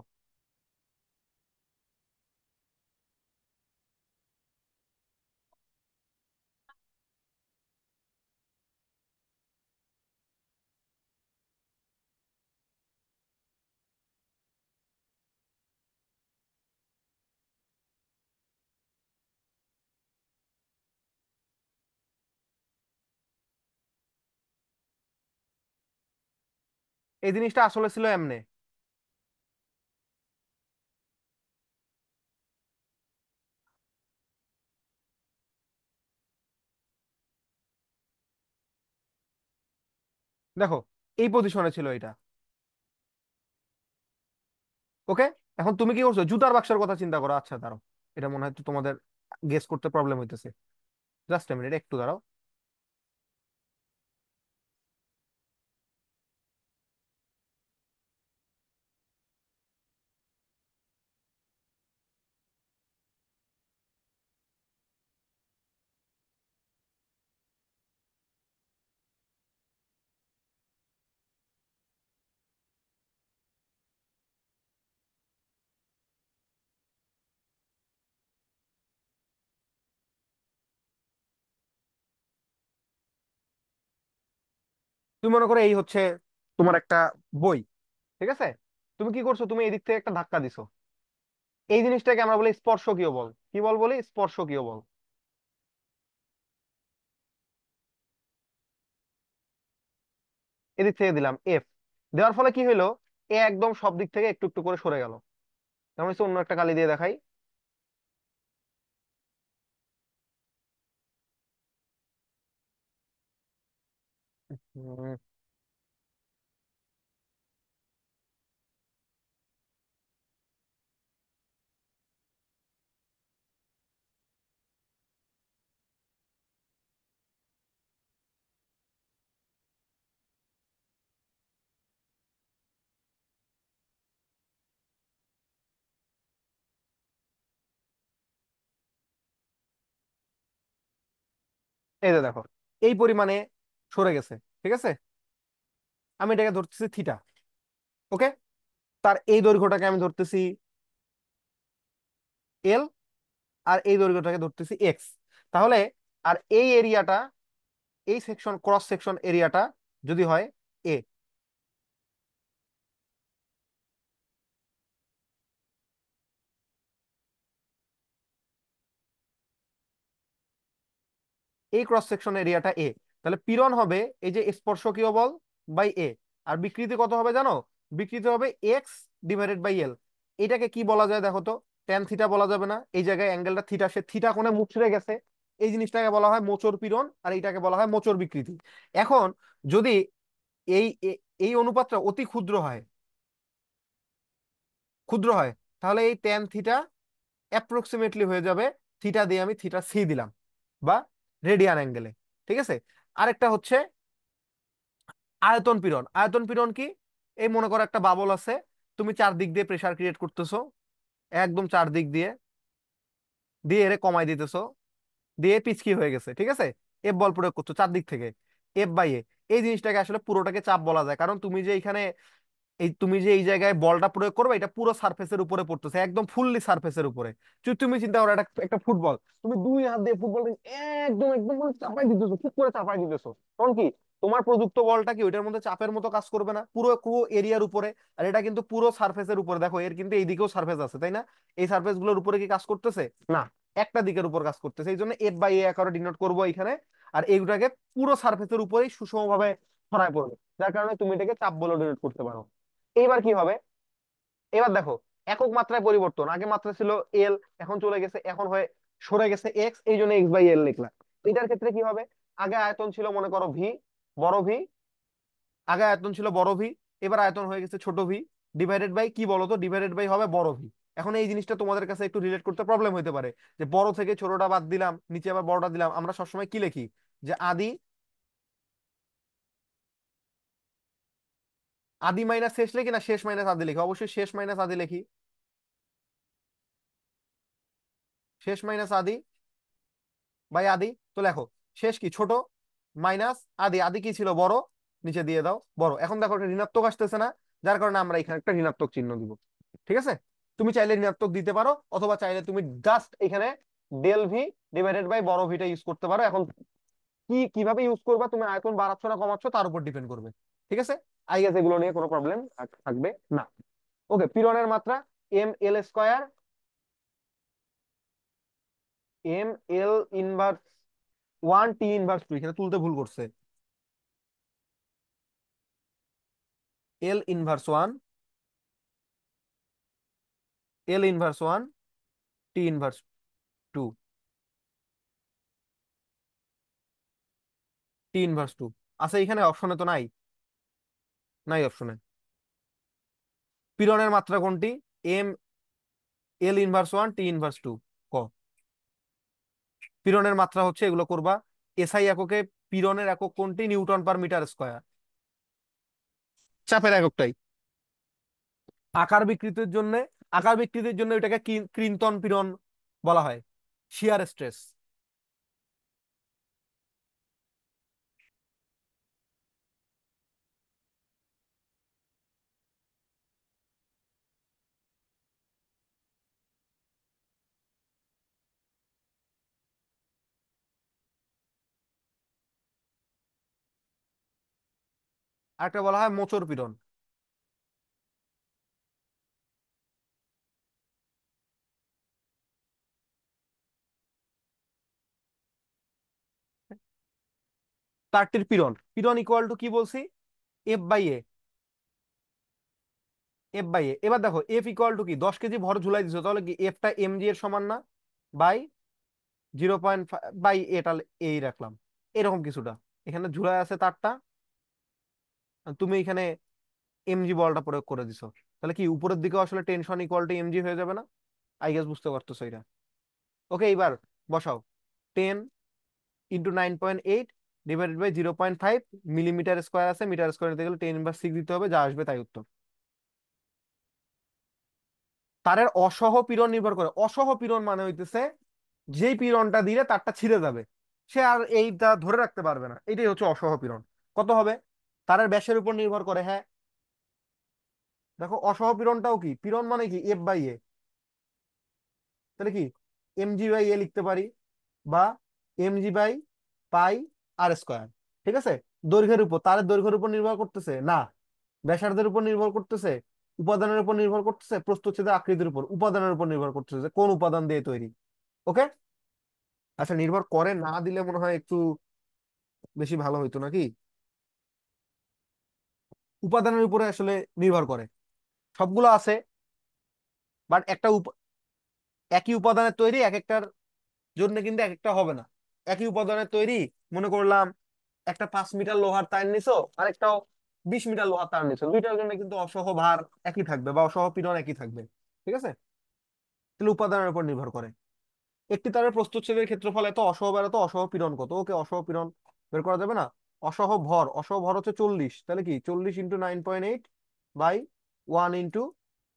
এই জিনিসটা আসলে ছিল এমনে দেখো এই পজিশনে ছিল এটা ওকে এখন তুমি কি করছো জুতার বাক্সের কথা চিন্তা করো আচ্ছা দাঁড়াও এটা মনে হয় তোমাদের গেস করতে প্রবলেম হইতেছে জাস্ট মিনিট একটু দাঁড়াও তুমি মনে করো এই হচ্ছে তোমার একটা বই ঠিক আছে তুমি কি করছো তুমি এদিক থেকে একটা ধাক্কা দিছো এই জিনিসটাকে আমরা বলি স্পর্শকীয় বল কি বল বলি স্পর্শকীয় বল এদিক থেকে দিলাম এফ দেওয়ার ফলে কি হইলো এ একদম সব দিক থেকে একটু একটু করে সরে গেল অন্য একটা কালি দিয়ে দেখাই হুম, mm-hmm. এই যে দেখো এই পরিমাণে সরে গেছে ঠিক আছে আমি এটাকে ধরতেছি থিটা ওকে তার এই দৈর্ঘ্যটাকে আমি ধরতেছি এল আর এই দৈর্ঘ্যটাকে ধরতেছি এক্স তাহলে আর এই এরিয়াটা এই সেকশন ক্রস সেকশন এরিয়াটা যদি হয় এ এই ক্রস সেকশন এরিয়াটা এ তাহলে পীড়ন হবে এই যে স্পর্শকীয় বল বাই এ আর বিকৃতি কত হবে জানো বিকৃতি হবে এক্স ডিভাইডেড বাই এল এটাকে কি বলা যায় দেখো তো ট্যান থিটা বলা যাবে না এই জায়গায় অ্যাঙ্গেলটা থিটা সে থিটা মুখ মুচড়ে গেছে এই জিনিসটাকে বলা হয় মোচর পীড়ন আর এটাকে বলা হয় মোচর বিকৃতি এখন যদি এই এই অনুপাতটা অতি ক্ষুদ্র হয় ক্ষুদ্র হয় তাহলে এই ট্যান থিটা অ্যাপ্রক্সিমেটলি হয়ে যাবে থিটা দিয়ে আমি থিটা সি দিলাম বা রেডিয়ান অ্যাঙ্গেলে ঠিক আছে আরেকটা হচ্ছে আয়তন পীড়ন আয়তন পীড়ন কি এই মনে করো একটা বাবল আছে তুমি চারদিক দিয়ে প্রেশার ক্রিয়েট করতেছো একদম চারদিক দিয়ে দিয়ে এরে কমাই দিতেছো দিয়ে পিচকি হয়ে গেছে ঠিক আছে এফ বল প্রয়োগ করছো চারদিক থেকে এফ বাই এ এই জিনিসটাকে আসলে পুরোটাকে চাপ বলা যায় কারণ তুমি যে এখানে এই তুমি যে এই জায়গায় বলটা প্রয়োগ করবে এটা পুরো সার্ফেসের উপরে পড়তেছে একদম ফুললি সার্ফেসের উপরে তুমি চিন্তা করো একটা একটা ফুটবল তুমি দুই হাত দিয়ে ফুটবল একদম একদম মানে চাপাই দিতেছো ঠিক করে চাপাই দিতেছো কারণ কি তোমার প্রযুক্ত বলটা কি ওইটার মধ্যে চাপের মতো কাজ করবে না পুরো এরিয়ার উপরে আর এটা কিন্তু পুরো সার্ফেসের উপরে দেখো এর কিন্তু এইদিকেও সার্ফেস আছে তাই না এই সার্ফেস গুলোর উপরে কি কাজ করতেছে না একটা দিকের উপর কাজ করতেছে এই জন্য এফ বাই এ আকারে ডিনোট করবো এখানে আর এইটাকে পুরো সার্ফেসের উপরেই সুষমভাবে ছড়ায় পড়বে যার কারণে তুমি এটাকে চাপ বলে ডিনোট করতে পারো এবার কি হবে এবার দেখো একক মাত্রায় পরিবর্তন আগে মাত্রা ছিল এল এখন চলে গেছে এখন হয়ে সরে গেছে এক্স এই জন্য এক্স বাই এল লিখলাম এটার ক্ষেত্রে কি হবে আগে আয়তন ছিল মনে করো ভি বড় ভি আগে আয়তন ছিল বড় ভি এবার আয়তন হয়ে গেছে ছোট ভি ডিভাইডেড বাই কি বলতো ডিভাইডেড বাই হবে বড় ভি এখন এই জিনিসটা তোমাদের কাছে একটু রিলেট করতে প্রবলেম হইতে পারে যে বড় থেকে ছোটটা বাদ দিলাম নিচে আবার বড়টা দিলাম আমরা সবসময় কি লিখি যে আদি আদি মাইনাস শেষ লিখি না শেষ মাইনাস আদি লিখি অবশ্যই শেষ মাইনাস আদি লিখি শেষ মাইনাস আদি বাই আদি তো লেখো শেষ কি ছোট মাইনাস আদি আদি কি ছিল বড় নিচে দিয়ে দাও বড় এখন দেখো ঋণাত্মক আসতেছে না যার কারণে আমরা এখানে একটা ঋণাত্মক চিহ্ন দিব ঠিক আছে তুমি চাইলে ঋণাত্মক দিতে পারো অথবা চাইলে তুমি জাস্ট এখানে ডেল ভি ডিভাইডেড বাই বড় ভিটা ইউজ করতে পারো এখন কি কিভাবে ইউজ করবা তুমি আয়তন বাড়াচ্ছ না কমাচ্ছ তার উপর ডিপেন্ড করবে ঠিক আছে আই গেস এগুলো নিয়ে কোনো প্রবলেম থাকবে না ওকে পীড়নের মাত্রা M L square M L inverse one T inverse two এখানে তুলতে ভুল করছে L inverse one L inverse one T inverse two T inverse two আচ্ছা এখানে অপশনে তো নাই নাই অপশনে পীড়নের মাত্রা কোনটি M L inverse one T inverse two ক পীড়নের মাত্রা হচ্ছে এগুলো করবা এসআই এককে পীড়নের একক কোনটি নিউটন পার মিটার স্কোয়ার চাপের এককটাই আকার বিকৃতির জন্য আকার বিকৃতির জন্য এটাকে কৃন্তন পীড়ন বলা হয় শিয়ার স্ট্রেস আরেকটা বলা হয় মোচর পীড়ন তারটির পীড়ন পীড়ন ইকুয়াল টু কি বলছি F by A F by A এবার দেখো এফ ইকুয়াল টু কি দশ কেজি ভর ঝুলাই দিচ্ছ তাহলে কি এফটা এম জি এর সমান না বাই জিরো পয়েন্ট বাই এটা এই রাখলাম এরকম কিছুটা এখানে ঝুলাই আছে তারটা তুমি এখানে এমজি বলটা প্রয়োগ করে দিছো তাহলে কি উপরের দিকে আসলে টেনশন ইকুয়াল টু এমজি হয়ে যাবে না আই গেস বুঝতে পারতেছো এটা ওকে এবার বসাও ten into nine point eight divided by zero point five millimetre square আছে মিটার স্কোয়ার নিতে গেলে টেন বা সিক্স দিতে হবে যা আসবে তাই উত্তর তারের অসহ পীড়ন নির্ভর করে অসহ পীড়ন মানে হইতেছে যেই পীড়নটা দিলে তারটা ছিঁড়ে যাবে সে আর এইটা ধরে রাখতে পারবে না এটাই হচ্ছে অসহ পীড়ন কত হবে তারের ব্যাসের উপর নির্ভর করে হ্যাঁ দেখো অসহ পীড়নটাও কি পীড়ন মানে কি এফ বাই এ তাহলে কি এম জি বাই এ লিখতে পারি বা M G by pi R square ঠিক আছে দৈর্ঘ্যের উপর তারের দৈর্ঘ্যের উপর নির্ভর করতেছে না ব্যাসার্ধের উপর নির্ভর করতেছে উপাদানের উপর নির্ভর করতেছে প্রস্তুচ্ছেদের আকৃতির উপর উপাদানের উপর নির্ভর করতেছে কোন উপাদান দিয়ে তৈরি ওকে আচ্ছা নির্ভর করে না দিলে মনে হয় একটু বেশি ভালো হইতো নাকি উপাদানের উপরে আসলে নির্ভর করে সবগুলো আছে বাট একটা একই উপাদানের তৈরি এক একটার জন্য কিন্তু এক একটা হবে না একই উপাদানের তৈরি মনে করলাম একটা পাঁচ মিটার লোহার তার নিছো একটাও বিশ মিটার লোহার তার নিছো দুইটার জন্য কিন্তু অসহ ভার একই থাকবে বা অসহ পীড়ন একই থাকবে ঠিক আছে তাহলে উপাদানের উপর নির্ভর করে একটি তারের প্রস্তুচ্ছেদের ক্ষেত্রফল এত অসহ এত অসহ পীড়ন কত ওকে অসহ পীড়ন বের করা যাবে না অসহ ভর অসহ ভর হচ্ছে চল্লিশ তাহলে কি চল্লিশ into nine point eight by one into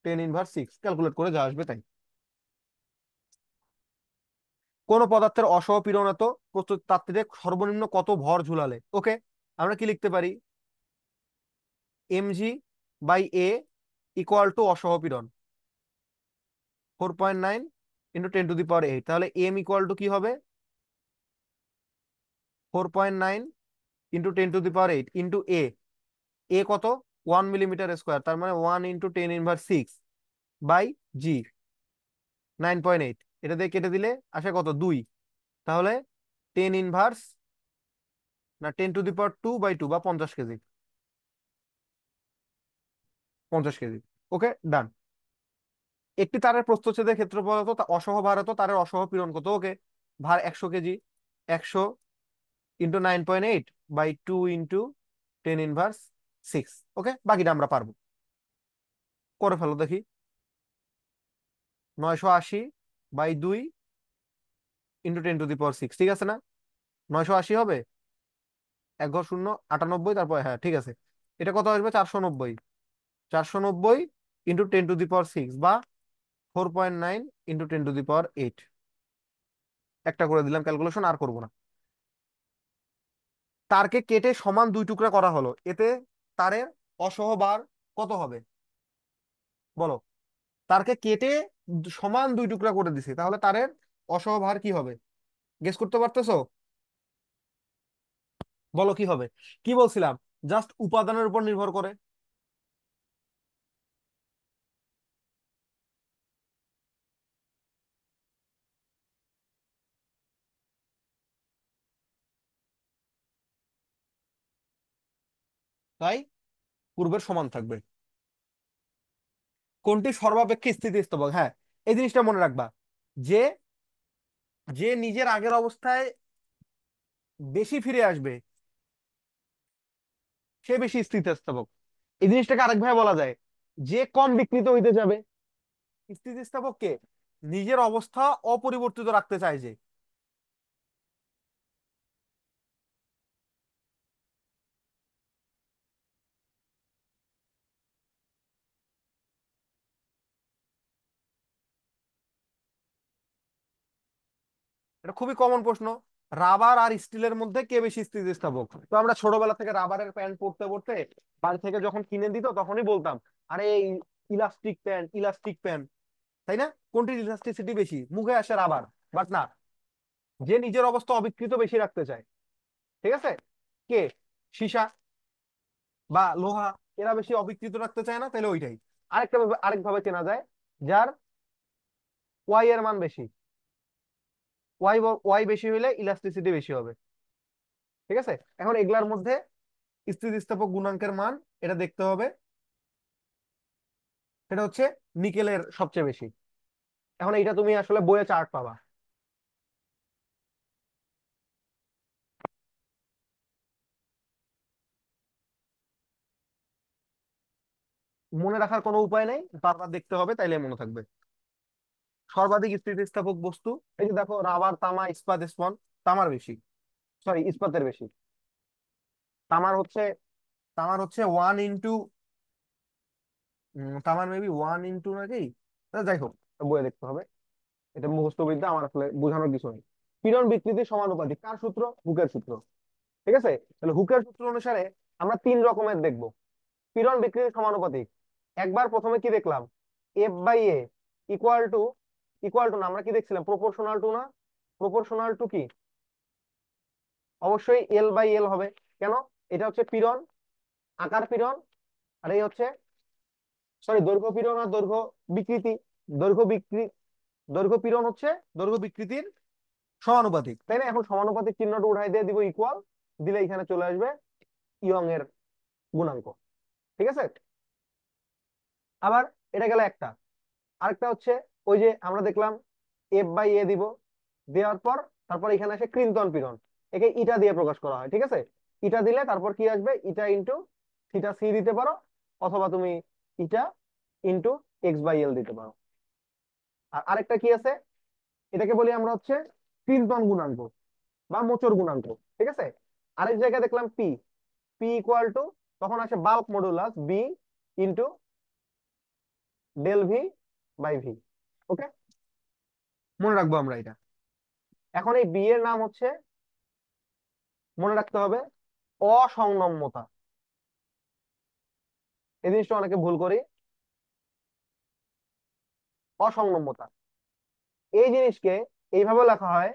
ten inverse six calculate করে যা আসবে তাই কোন পদার্থের অসহ পীড়নাত প্রস্তুত তাত্ত্বিক সর্বনিম্ন কত ভর ঝুলালে ওকে আমরা কি লিখতে পারি MG by A equal to অসহ পীড়ন four point nine into ten to the power eight তাহলে এম ইকুয়াল টু কি হবে four point nine into ten to the power eight into A A কত ওয়ান মিলিমিটার স্কোয়ার তার মানে one into ten inverse six by G nine point eight এটা দিয়ে কেটে দিলে আসে কত দুই তাহলে টেন ইনভার্স না ten to the power two by two বা পঞ্চাশ কেজি পঞ্চাশ কেজি ওকে ডান একটি তারের প্রস্তুচ্ছেদের ক্ষেত্রফল হতো অসহ ভার হতো তারের অসহ পীড়ন কত ওকে ভার একশো কেজি একশো into nine point eight by two into ten inverse six okay বাকিটা আমরা পারবো করে ফেলো দেখি নয়শো আশি বাই দুই into ten to the power six ঠিক আছে না নয়শো আশি হবে এক ঘর শূন্য আটানব্বই তারপর হ্যাঁ ঠিক আছে এটা কত আসবে চারশো নব্বই চারশো নব্বই into ten to the power six বা four point nine into ten to the power eight একটা করে দিলাম ক্যালকুলেশন আর করবো না তারকে কেটে সমান দুই টুকরা করা হলো এতে তারের অসহবার কত হবে বলো তারকে কেটে সমান দুই টুকরা করে দিছে তাহলে তারের অসহভার কি হবে গেস করতে পারতেছো বলো কি হবে কি বলছিলাম জাস্ট উপাদানের উপর নির্ভর করে তাই পূর্বের সমান থাকবে কোনটি সর্বাপেক্ষা স্থিতিস্থাপক হ্যাঁ এই জিনিসটা মনে রাখবা যে যে নিজের আগের অবস্থায় বেশি ফিরে আসবে সে বেশি স্থিতিস্থাপক এই জিনিসটাকে আরেকভাবে বলা যায় যে কম বিকৃত হইতে যাবে স্থিতিস্থাপককে নিজের অবস্থা অপরিবর্তিত রাখতে চায় যে এটা খুবই কমন প্রশ্ন রাবার আর স্টিলের মধ্যে কে বেশি স্থিতিস্থাপক তো আমরা ছোটবেলা থেকে রাবারের প্যান্ট পরতে পড়তে বাড়ি থেকে যখন কিনে দিত তখনই বলতাম আরে ইলাস্টিক প্যান্ট ইলাস্টিক প্যান্ট তাই না কোনটি ইলাস্টিসিটি বেশি মুখে আসে রাবার বাট না যে নিজের অবস্থা অবিকৃত বেশি রাখতে চায় ঠিক আছে কে সীসা বা লোহা এরা বেশি অবিকৃত রাখতে চায় না তাহলে ওইটাই আরেকটা আরেকভাবে চেনা যায় যার ওয়াই এর মান বেশি ওয়াই ওয়াই বেশি হইলে ইলাস্টিসিটি বেশি হবে ঠিক আছে এখন এগুলার মধ্যে স্থিতিস্থাপক গুণাঙ্কের মান এটা দেখতে হবে সেটা হচ্ছে নিকেলের সবচেয়ে বেশি এখন এটা তুমি আসলে বইয়ে চার্ট পাবা মনে রাখার কোনো উপায় নাই বারবার দেখতে হবে তাইলে মনে থাকবে সর্বাধিক স্থিতিস্থাপক বস্তু এই যে দেখো রাবার তামা ইস্পাত স্পন তামার বেশি সরি ইস্পাতের বেশি তামার হচ্ছে তামার হচ্ছে ওয়ান ইন্টু তামার মেবি ওয়ান ইন্টু নাকি যাই হোক বয়ে দেখতে হবে এটা মুখস্থবিদ্যা আমার আসলে বোঝানোর কিছু নেই পীড়ন বিকৃতি সমানুপাতিক কার সূত্র হুকের সূত্র ঠিক আছে তাহলে হুকের সূত্র অনুসারে আমরা তিন রকমের দেখব পীড়ন বিকৃতি সমানুপাতিক একবার প্রথমে কি দেখলাম F by A equal to equal to না আমরা কি দেখছিলাম প্রপোর্শনাল টু না প্রপোর্শনাল টু কি অবশ্যই এল বাই এল হবে কেন এটা হচ্ছে পিরন আকার পিরন আর এই হচ্ছে সরি দৈর্ঘ্য পিরন আর দৈর্ঘ্য বিকৃতি দৈর্ঘ্য বিকৃতি দৈর্ঘ্য পিরন হচ্ছে দৈর্ঘ্য বিকৃতির সমানুপাতিক তাই না এখন সমানুপাতিক চিহ্নটা উঠাই দিয়ে দিব ইকুয়াল দিলে এখানে চলে আসবে ইয়ং এর গুণাঙ্ক ঠিক আছে আবার এটা গেল একটা আরেকটা হচ্ছে ওই যে আমরা দেখলাম এফ বাই এ দিব দেওয়ার পর তারপর এখানে আসে কৃন্তন পীড়ন একে ইটা দিয়ে প্রকাশ করা হয় ঠিক আছে ইটা দিলে তারপর কি আসবে ইটা ইন্টু থিটা সি দিতে পারো অথবা তুমি eta into X by L দিতে পারো আর আরেকটা কি আছে এটাকে বলি আমরা হচ্ছে কৃন্তন গুণাঙ্ক বা মোচর গুণাঙ্ক ঠিক আছে আরেক জায়গায় দেখলাম পি পি ইকুয়াল টু তখন আসে bulk modulus B into del V by V okay মনে রাখবো আমরা এটা এখন এই বি এর নাম হচ্ছে মনে রাখতে হবে অসংলম্বতা এই জিনিসটা অনেকে ভুল করি অসংলম্বতা এই জিনিসকে এইভাবে লেখা হয়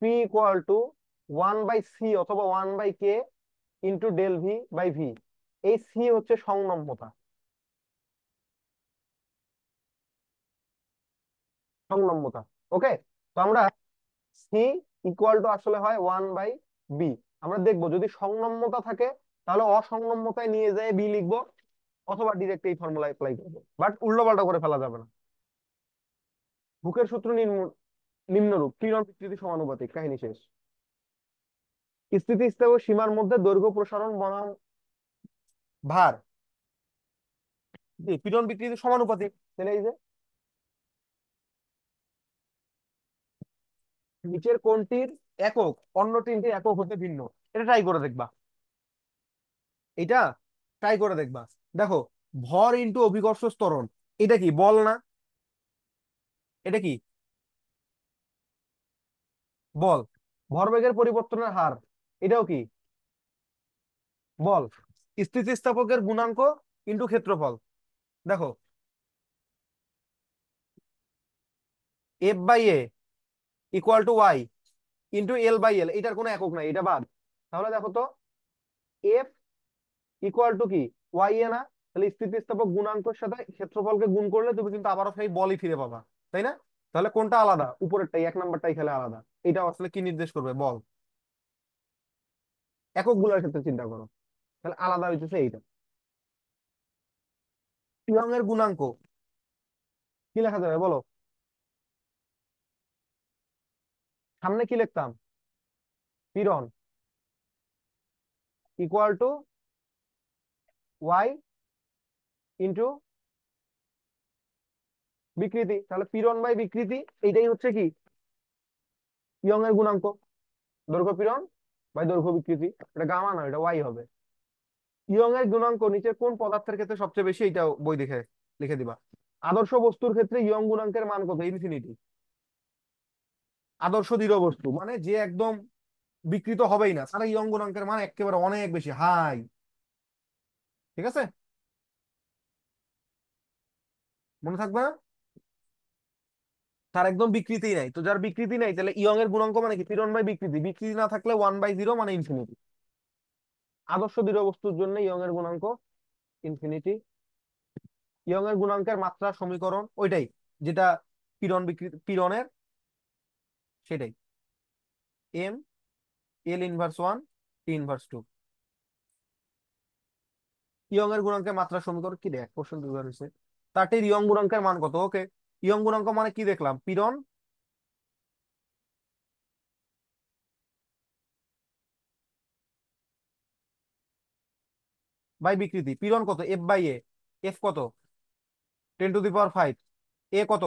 P equal to one by C অথবা one by K into del V by V এই সি হচ্ছে সংলম্বতা সংলম্বতা ওকে তো আমরা সি ইকুয়াল টু আসলে হয় ওয়ান বাই বি আমরা দেখব যদি সংলম্বতা থাকে তাহলে অসংলম্বতায় নিয়ে যায় বি লিখবো অথবা ডিরেক্ট এই ফর্মুলা অ্যাপ্লাই করবো বাট উল্টোপাল্টা করে ফেলা যাবে না বুকের সূত্র নিম্নরূপ কিরণ বিকৃতি সমানুপাতিক কাহিনী শেষ স্থিতিস্থাপক সীমার মধ্যে দৈর্ঘ্য প্রসারণ বনাম ভার পীড়ন বিকৃতি সমানুপাতিক তাহলে এই যে নিচের কোনটির একক অন্য তিনটির একক হতে ভিন্ন এটা ট্রাই করে দেখবা এটা ট্রাই করে দেখবা দেখো ভর ইন্টু অভিকর্ষ স্তরণ এটা কি বল না এটা কি বল ভরবেগের পরিবর্তনের হার এটাও কি বল স্থিতিস্থাপকের গুণাঙ্ক ইন্টু ক্ষেত্রফল দেখো F by A equal to Y into L by L এটার কোনো একক নাই এটা বাদ তাহলে দেখো তো এফ ইকুয়াল টু কি ওয়াই এ না তাহলে স্থিতিস্থাপক গুণাঙ্কর সাথে ক্ষেত্রফলকে গুণ করলে তুমি কিন্তু আবারও সেই বলই ফিরে পাবা তাই না তাহলে কোনটা আলাদা উপরেরটাই এক নাম্বারটাই খেলে আলাদা এটা আসলে কি নির্দেশ করবে বল একক গুলার ক্ষেত্রে চিন্তা করো তাহলে আলাদা হইতেছে এইটা ইয়ং এর গুণাঙ্ক কি লেখা যাবে বলো সামনে কি লিখতাম পিরন ইকুয়াল টু ওয়াই ইন্টু বিকৃতি তাহলে পিরন বাই বিকৃতি এইটাই হচ্ছে কি ইয়ং এর গুণাঙ্ক দৈর্ঘ্য পিরন বাই দৈর্ঘ্য বিকৃতি এটা গামা না এটা ওয়াই হবে ইয়ং এর গুণাঙ্ক নিচে কোন পদার্থের ক্ষেত্রে সবচেয়ে বেশি এটা বই দেখে লিখে দিবা আদর্শ বস্তুর ক্ষেত্রে ইয়ং গুণাঙ্কের মান কত ইনফিনিটি আদর্শ দৃঢ় বস্তু মানে যে একদম বিকৃত হবেই না সারা এই অঙ্গনাঙ্কের মান একেবারে অনেক বেশি হাই ঠিক আছে মনে থাকবে না তার একদম বিকৃতি নাই তো যার বিকৃতি নাই তাহলে ইয়ং এর গুণাঙ্ক মানে কি পিরন বাই বিকৃতি বিকৃতি না থাকলে ওয়ান বাই জিরো মানে ইনফিনিটি আদর্শ দৃঢ় বস্তুর জন্য ইয়ং এর গুণাঙ্ক ইনফিনিটি ইয়ং এর গুণাঙ্কের মাত্রা সমীকরণ ওইটাই যেটা পীড়ন বিকৃতি পীড়নের সেটাই M L inverse one T inverse two Young এর গুণাঙ্কের মাত্রা সমীকরণ কি দেখ প্রশ্ন দুবার হয়েছে তাটির ইয়ং গুণাঙ্কের মান কত ওকে ইয়ং গুণাঙ্ক মানে কি দেখলাম পিরন বাই বিকৃতি পিরন কত এফ বাই এ এফ কত ten to the power five A কত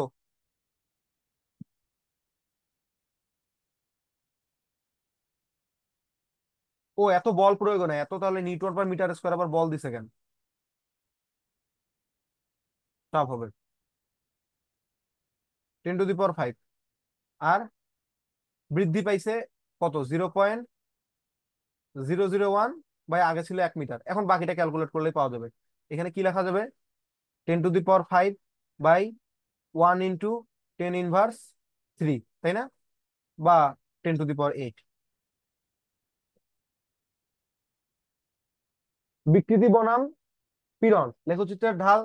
ও এত বল প্রয়োগ না এত তাহলে নিউটন পার মিটার স্কোয়ার আবার বল দিছে কেন টাফ হবে ten to the power five আর বৃদ্ধি পাইছে কত zero point zero zero one by আগে ছিল এক মিটার এখন বাকিটা ক্যালকুলেট করলেই পাওয়া যাবে এখানে কি লেখা যাবে ten to the power five by one into ten inverse three তাই না বা ten to the power eight বিকৃতি বনাম পীড়ন লেখচিত্রের ঢাল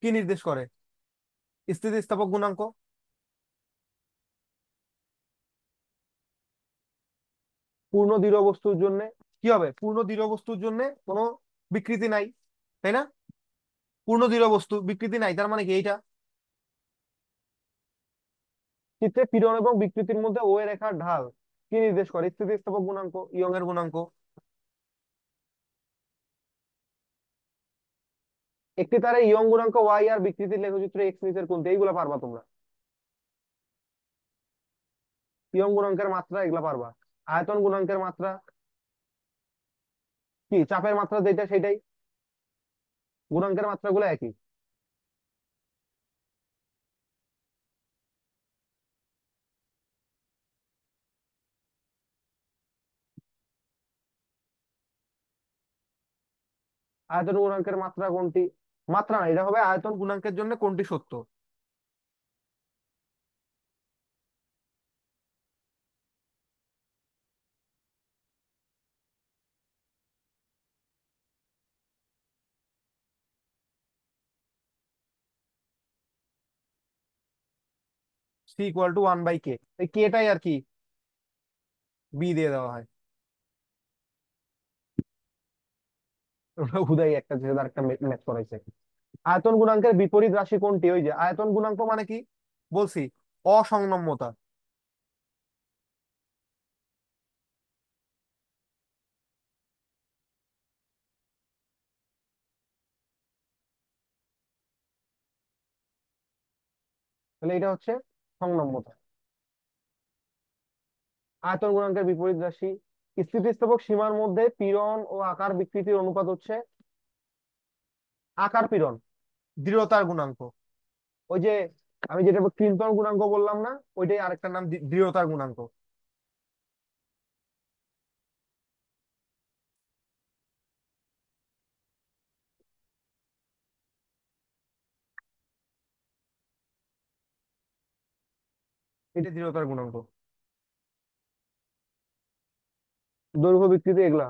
কি নির্দেশ করে স্থিতিস্থাপক গুণাঙ্ক পূর্ণ দৃঢ় বস্তুর জন্য কি হবে পূর্ণ দৃঢ় বস্তুর জন্য কোনো বিকৃতি নাই তাই না পূর্ণ দৃঢ় বস্তু বিকৃতি নাই তার মানে কি এইটা চিত্রে পীড়ন এবং বিকৃতির মধ্যে ওয়ে রেখার ঢাল কি নির্দেশ করে স্থিতিস্থাপক গুণাঙ্ক ইয়ং এর গুণাঙ্ক একটি তারে ইয়ং গুণাঙ্ক ওয়াই আর বিকৃতির লেখচিত্র এক্স নিচের কোনটি এইগুলা পারবা তোমরা ইয়ং গুণাঙ্কের মাত্রা এগুলা পারবা আয়তন গুণাঙ্কের মাত্রা কি চাপের মাত্রা যেটা সেটাই গুণাঙ্কের মাত্রাগুলো একই আয়তন গুণাঙ্কের মাত্রা কোনটি মাত্রা না এটা হবে আয়তন গুণাঙ্কের জন্য কোনটি সত্য C equal to one by K এই কেটাই আর কি বি দিয়ে দেওয়া হয় হুদাই একটা ছেলে একটা ম্যাচ করাইছে আয়তন গুণাঙ্কের বিপরীত রাশি কোনটি ওই যে আয়তন গুণাঙ্ক মানে কি বলছি অসংলম্বতা তাহলে এটা হচ্ছে সংলম্বতা আয়তন গুণাঙ্কের বিপরীত রাশি স্থিতিস্থাপক সীমার মধ্যে পীড়ন ও আকার বিকৃতির অনুপাত হচ্ছে আকার পীড়ন দৃঢ়তার গুণাঙ্ক ওই যে আমি যেটা ক্লিনটন গুণাঙ্ক বললাম না ওইটাই আরেকটা নাম দৃঢ়তার গুণাঙ্ক এটা দৃঢ়তার গুণাঙ্ক দৈর্ঘ্য ভিত্তিতে এগুলা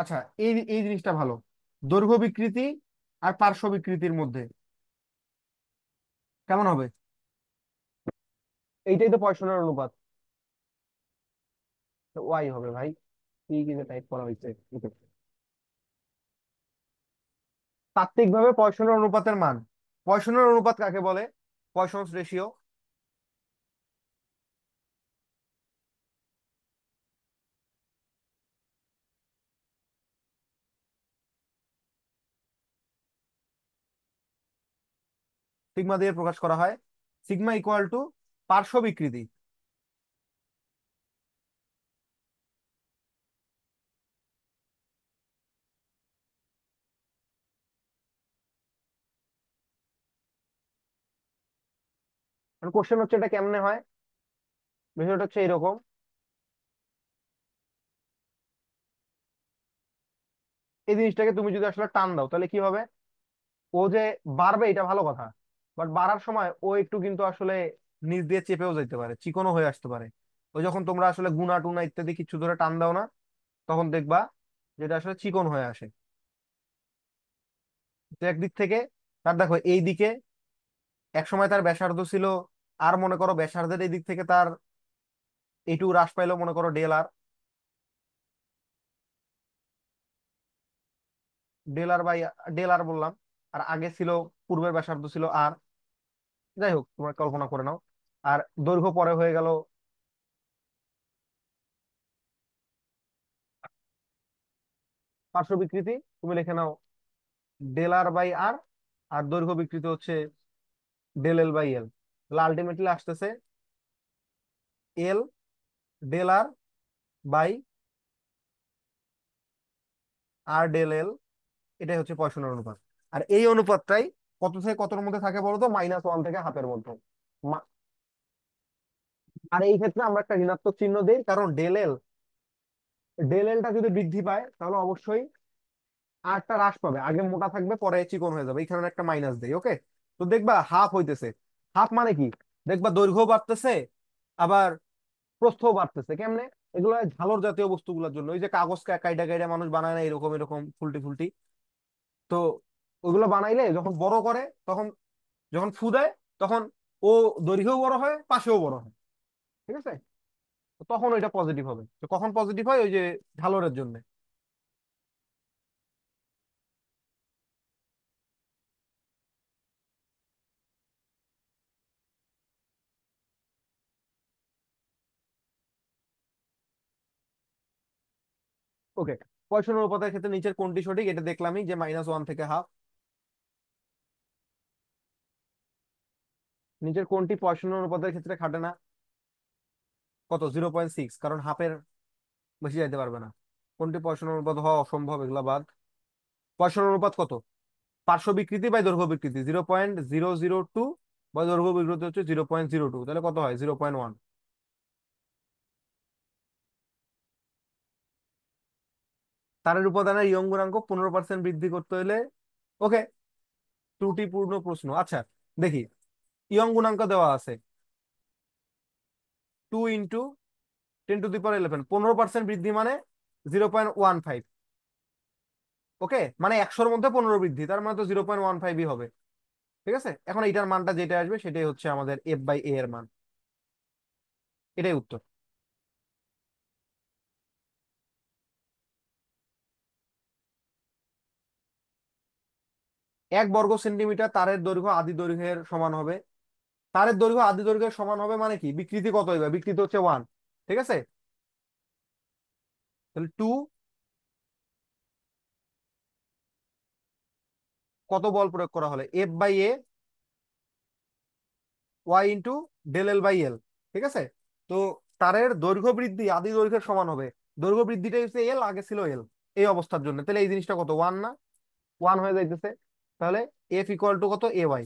আচ্ছা এই এই জিনিসটা ভালো দৈর্ঘ্য বিকৃতি আর পার্শ্ব বিকৃতির মধ্যে কেমন হবে এইটাই তো পয়সনের অনুপাত ওয়াই হবে ভাই কি কি টাইপ করা হয়েছে তাত্ত্বিক ভাবে পয়সনের অনুপাতের মান পয়সনের অনুপাত কাকে বলে পয়সন রেশিও সিগমা দিয়ে প্রকাশ করা হয় সিগমা ইকুয়াল টু পার্শ্ব বিকৃতি কোশ্চেন হচ্ছে এটা কেমনে হয় বিষয়টা হচ্ছে এরকম এই জিনিসটাকে তুমি যদি আসলে টান দাও তাহলে কি হবে ও যে বাড়বে এটা ভালো কথা বাট বাড়ার সময় ও একটু কিন্তু আসলে নিচ দিয়ে চেপেও যাইতে পারে চিকনও হয়ে আসতে পারে ও যখন তোমরা আসলে গুনা টুনা ইত্যাদি কিছু ধরে টান দাও না তখন দেখবা যেটা আসলে চিকন হয়ে আসে তো একদিক থেকে তার দেখো এই দিকে সময় তার ব্যাসার্ধ ছিল আর মনে করো ব্যাসার্ধের এই দিক থেকে তার এটুকু হ্রাস পাইলো মনে করো del R del R by del R বললাম আর আগে ছিল পূর্বের ব্যাসার্ধ ছিল আর যাই হোক তোমার কল্পনা করে নাও আর দৈর্ঘ্য পরে হয়ে গেল পার্শ্ব বিকৃতি তুমি লিখে নাও ডেল আর বাই আর আর দৈর্ঘ্য বিকৃতি হচ্ছে ডেল এল বাই এল তাহলে আলটিমেটলি আসতেছে L del R by R del L এটাই হচ্ছে পয়সনের অনুপাত আর এই অনুপাতটাই কত থেকে কতর মধ্যে থাকে বলতো মাইনাস ওয়ান থেকে হাফের মধ্যে আর এই ক্ষেত্রে আমরা একটা ঋণাত্মক চিহ্ন দিই কারণ ডেল এল ডেল এলটা যদি বৃদ্ধি পায় তাহলে অবশ্যই আরটা হ্রাস পাবে আগে মোটা থাকবে পরে চিকন হয়ে যাবে এই একটা মাইনাস দেয় ওকে তো দেখবা হাফ হইতেছে হাফ মানে কি দেখবা দৈর্ঘ্য বাড়তেছে আবার প্রস্থ বাড়তেছে কেমনে এগুলো ঝালর জাতীয় বস্তুগুলোর জন্য ওই যে কাগজ কাইডা কাইডা মানুষ বানায় না এরকম এরকম ফুলটি ফুলটি তো ওইগুলো বানাইলে যখন বড় করে তখন যখন ফু দেয় তখন ও দৈর্ঘ্যেও বড় হয় পাশেও বড় হয় ঠিক আছে তখন ওইটা পজিটিভ হবে কখন পজিটিভ হয় ওই যে ঢালরের জন্য ওকে পয়সা অনুপাতের ক্ষেত্রে নিচের কোনটি সঠিক এটা দেখলামই যে মাইনাস ওয়ান থেকে হাফ নিজের কোনটি পয়সন অনুপাতের ক্ষেত্রে খাটে না কত জিরো পয়েন্ট সিক্স কারণ হাফের বেশি যাইতে পারবে না কোনটি পয়সন অনুপাত হওয়া অসম্ভব এগুলা বাদ পয়সন অনুপাত কত পার্শ্ব বিকৃতি বা দৈর্ঘ্য বিকৃতি zero point zero zero two বা দৈর্ঘ্য বিকৃতি হচ্ছে জিরো পয়েন্ট জিরো টু তাহলে কত হয় জিরো পয়েন্ট ওয়ান তারের উপাদানের ইয়ং গুণাঙ্ক পনেরো পার্সেন্ট বৃদ্ধি করতে হলে ওকে ত্রুটিপূর্ণ প্রশ্ন আচ্ছা দেখি ইয়ং গুণাঙ্ক দেওয়া আছে two into ten to the power eleven পনেরো পার্সেন্ট বৃদ্ধি মানে zero point one five okay মানে একশোর মধ্যে পনেরো বৃদ্ধি তার মানে তো জিরো পয়েন্ট ওয়ান ফাইভই হবে ঠিক আছে এখন এটার মানটা যেটা আসবে সেটাই হচ্ছে আমাদের এফ বাই এ এর মান এটাই উত্তর এক বর্গ সেন্টিমিটার তারের দৈর্ঘ্য আদি দৈর্ঘ্যের সমান হবে তারের দৈর্ঘ্য আদি দৈর্ঘ্যের সমান হবে মানে কি বিকৃতি কত হইবে বিকৃতি হচ্ছে ওয়ান ঠিক আছে তাহলে টু কত বল প্রয়োগ করা হলে F by A Y into del L by L ঠিক আছে তো তারের দৈর্ঘ্য বৃদ্ধি আদি দৈর্ঘ্যের সমান হবে দৈর্ঘ্য বৃদ্ধিটা হচ্ছে এল আগে ছিল এল এই অবস্থার জন্য তাহলে এই জিনিসটা কত ওয়ান না ওয়ান হয়ে যাইতেছে তাহলে এফ ইকুয়াল টু কত A Y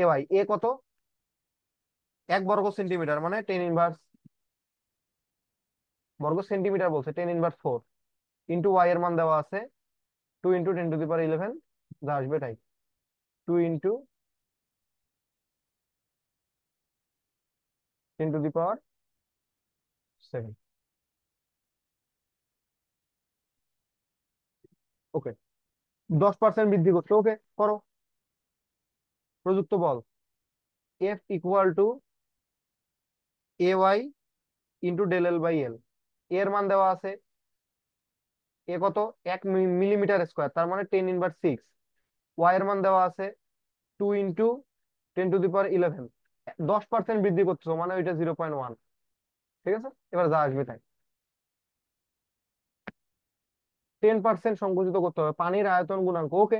A Y A কত এক বর্গ সেন্টিমিটার মানে টেন ইনভার্স বর্গ সেন্টিমিটার বলছে ten inverse four into Y এর মান দেওয়া আছে two into ten to the power eleven যা আসবে তাই two into ten to the power seven okay দশ পার্সেন্ট বৃদ্ধি করছে ওকে করো প্রযুক্ত বল F equal to A Y into del L by L এর মান দেওয়া আছে এ কত এক মিলিমিটার স্কোয়ার তার মানে টেন ইনভার সিক্স ওয়াই এর মান দেওয়া আছে two into ten to the power eleven দশ পার্সেন্ট বৃদ্ধি করতেছো মানে ওইটা জিরো পয়েন্ট ওয়ান ঠিক আছে এবার যা আসবে তাই টেন পার্সেন্ট সংকুচিত করতে হবে পানির আয়তন গুণাঙ্ক ওকে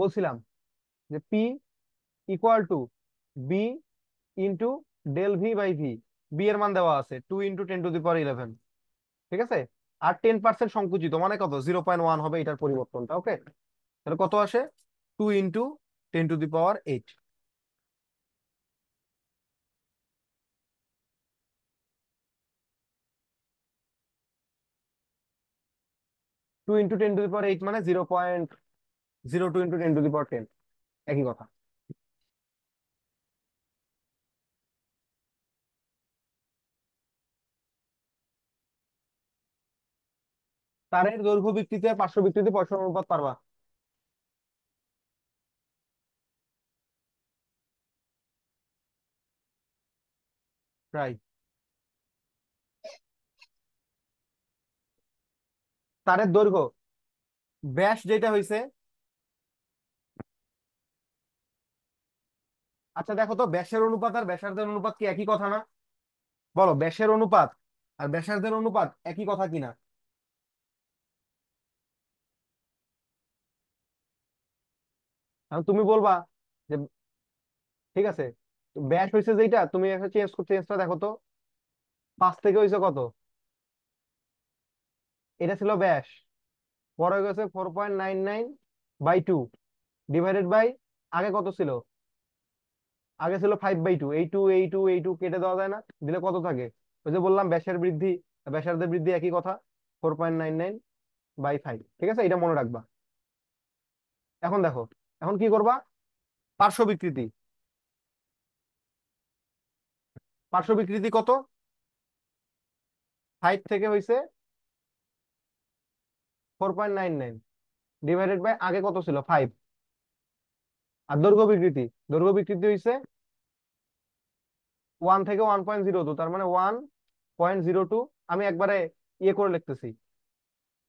বলছিলাম যে P equal to B into del V by V B এর মান দেওয়া আছে two into ten to the power eleven ঠিক আছে আর টেন পার্সেন্ট সংকুচিত মানে কত জিরো পয়েন্ট ওয়ান হবে এটার পরিবর্তনটা ওকে তাহলে কত আসে two into ten to the power eight two into ten to the power eight মানে zero point zero two into ten to the power ten একই কথা তারের দৈর্ঘ্য ভিত্তিতে পার্শ্ব ভিত্তিতে পয়সা অনুপাত পারবা প্রায় তারের দৈর্ঘ্য ব্যাস যেটা হয়েছে আচ্ছা দেখো তো ব্যাসের অনুপাত আর ব্যাসার্ধের অনুপাত কি একই কথা না বলো ব্যাসের অনুপাত আর ব্যাসার্ধের অনুপাত একই কথা কিনা তুমি বলবা যে ঠিক আছে ব্যাস হয়েছে যেটা তুমি একটা চেঞ্জ চেঞ্জটা দেখো তো পাঁচ থেকে হয়েছে কত এটা ছিল ব্যাস পরে গেছে four point nine nine by two divided by আগে কত ছিল আগে ছিল ফাইভ বাই টু এই টু এই টু এই টু কেটে দেওয়া যায় না দিলে কত থাকে ওই যে বললাম ব্যাসের বৃদ্ধি ব্যাসারদের বৃদ্ধি একই কথা four point nine nine by five ঠিক আছে এটা মনে রাখবা এখন দেখো এখন কি করবা পার্শ্ব বিকৃতি পার্শ্ব বিকৃতি কত ফাইভ থেকে হয়েছে four point nine nine divided by আগে কত ছিল ফাইভ আর দৈর্ঘ্য বিকৃতি দৈর্ঘ্য বিকৃতি হয়েছে ওয়ান থেকে ওয়ান পয়েন্ট জিরো টু তার মানে ওয়ান পয়েন্ট জিরো টু আমি একবারে ইয়ে করে লিখতেছি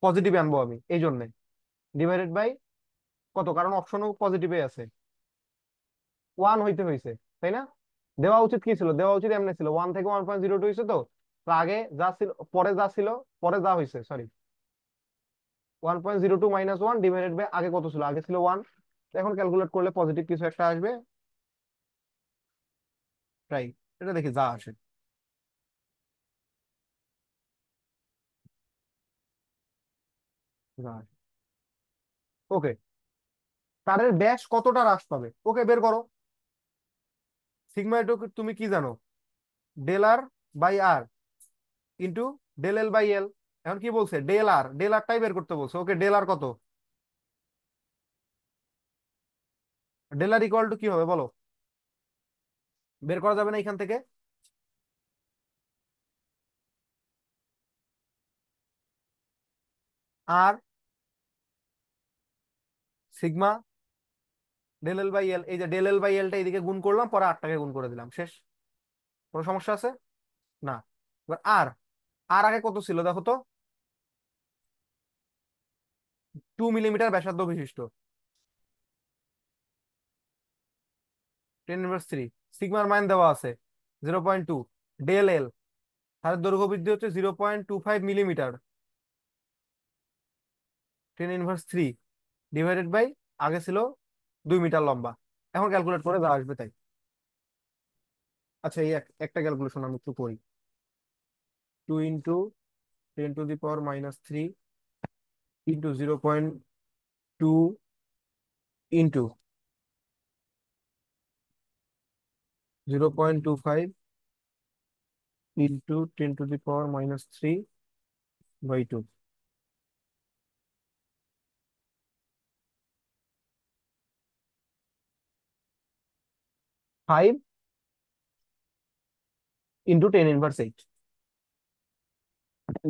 পজিটিভে আনবো আমি এই জন্যে ডিভাইডেড বাই কত কারণ অপশনও পজিটিভে আছে ওয়ান হইতে হয়েছে তাই না দেওয়া উচিত কি ছিল দেওয়া উচিত এমনি ছিল ওয়ান থেকে ওয়ান পয়েন্ট জিরো টু হয়েছে তো আগে যা ছিল পরে যা ছিল পরে যা হয়েছে sorry one point zero two minus one divided by আগে কত ছিল আগে ছিল ওয়ান এখন ক্যালকুলেট করলে পজিটিভ কিছু একটা আসবে রাইট এটা দেখি যা আসে ওকে তারের ব্যাস কতটা হ্রাস পাবে ওকে বের করো সিগমা তুমি কি জানো del R by R into del L by L এখন কি বলছে ডেল আর ডেল আরটাই বের করতে বলছে ওকে ডেল আর কত ডেল আর ইকুয়াল টু কি হবে বলো বের করা যাবে না এখান থেকে আর sigma del L by L এই যে ডেল এল বাই এলটা এইদিকে গুণ করলাম পরে আটটাকে গুণ করে দিলাম শেষ কোনো সমস্যা আছে না এবার আর আর আগে কত ছিল দেখো তো টু মিলিমিটার ব্যাসার্ধ বিশিষ্ট টেন ইনভার্স থ্রি সিগমার মাইন দেওয়া আছে zero point two del L হাতের দৈর্ঘ্য বৃদ্ধি হচ্ছে zero point two five millimetre ten inverse three divided by আগে ছিল দুই মিটার লম্বা এখন ক্যালকুলেট করে দেওয়া আসবে তাই আচ্ছা এই একটা ক্যালকুলেশন আমি একটু করি two into ten to the power minus three into zero point two into zero point two five into ten to the power minus three by two five into ten inverse eight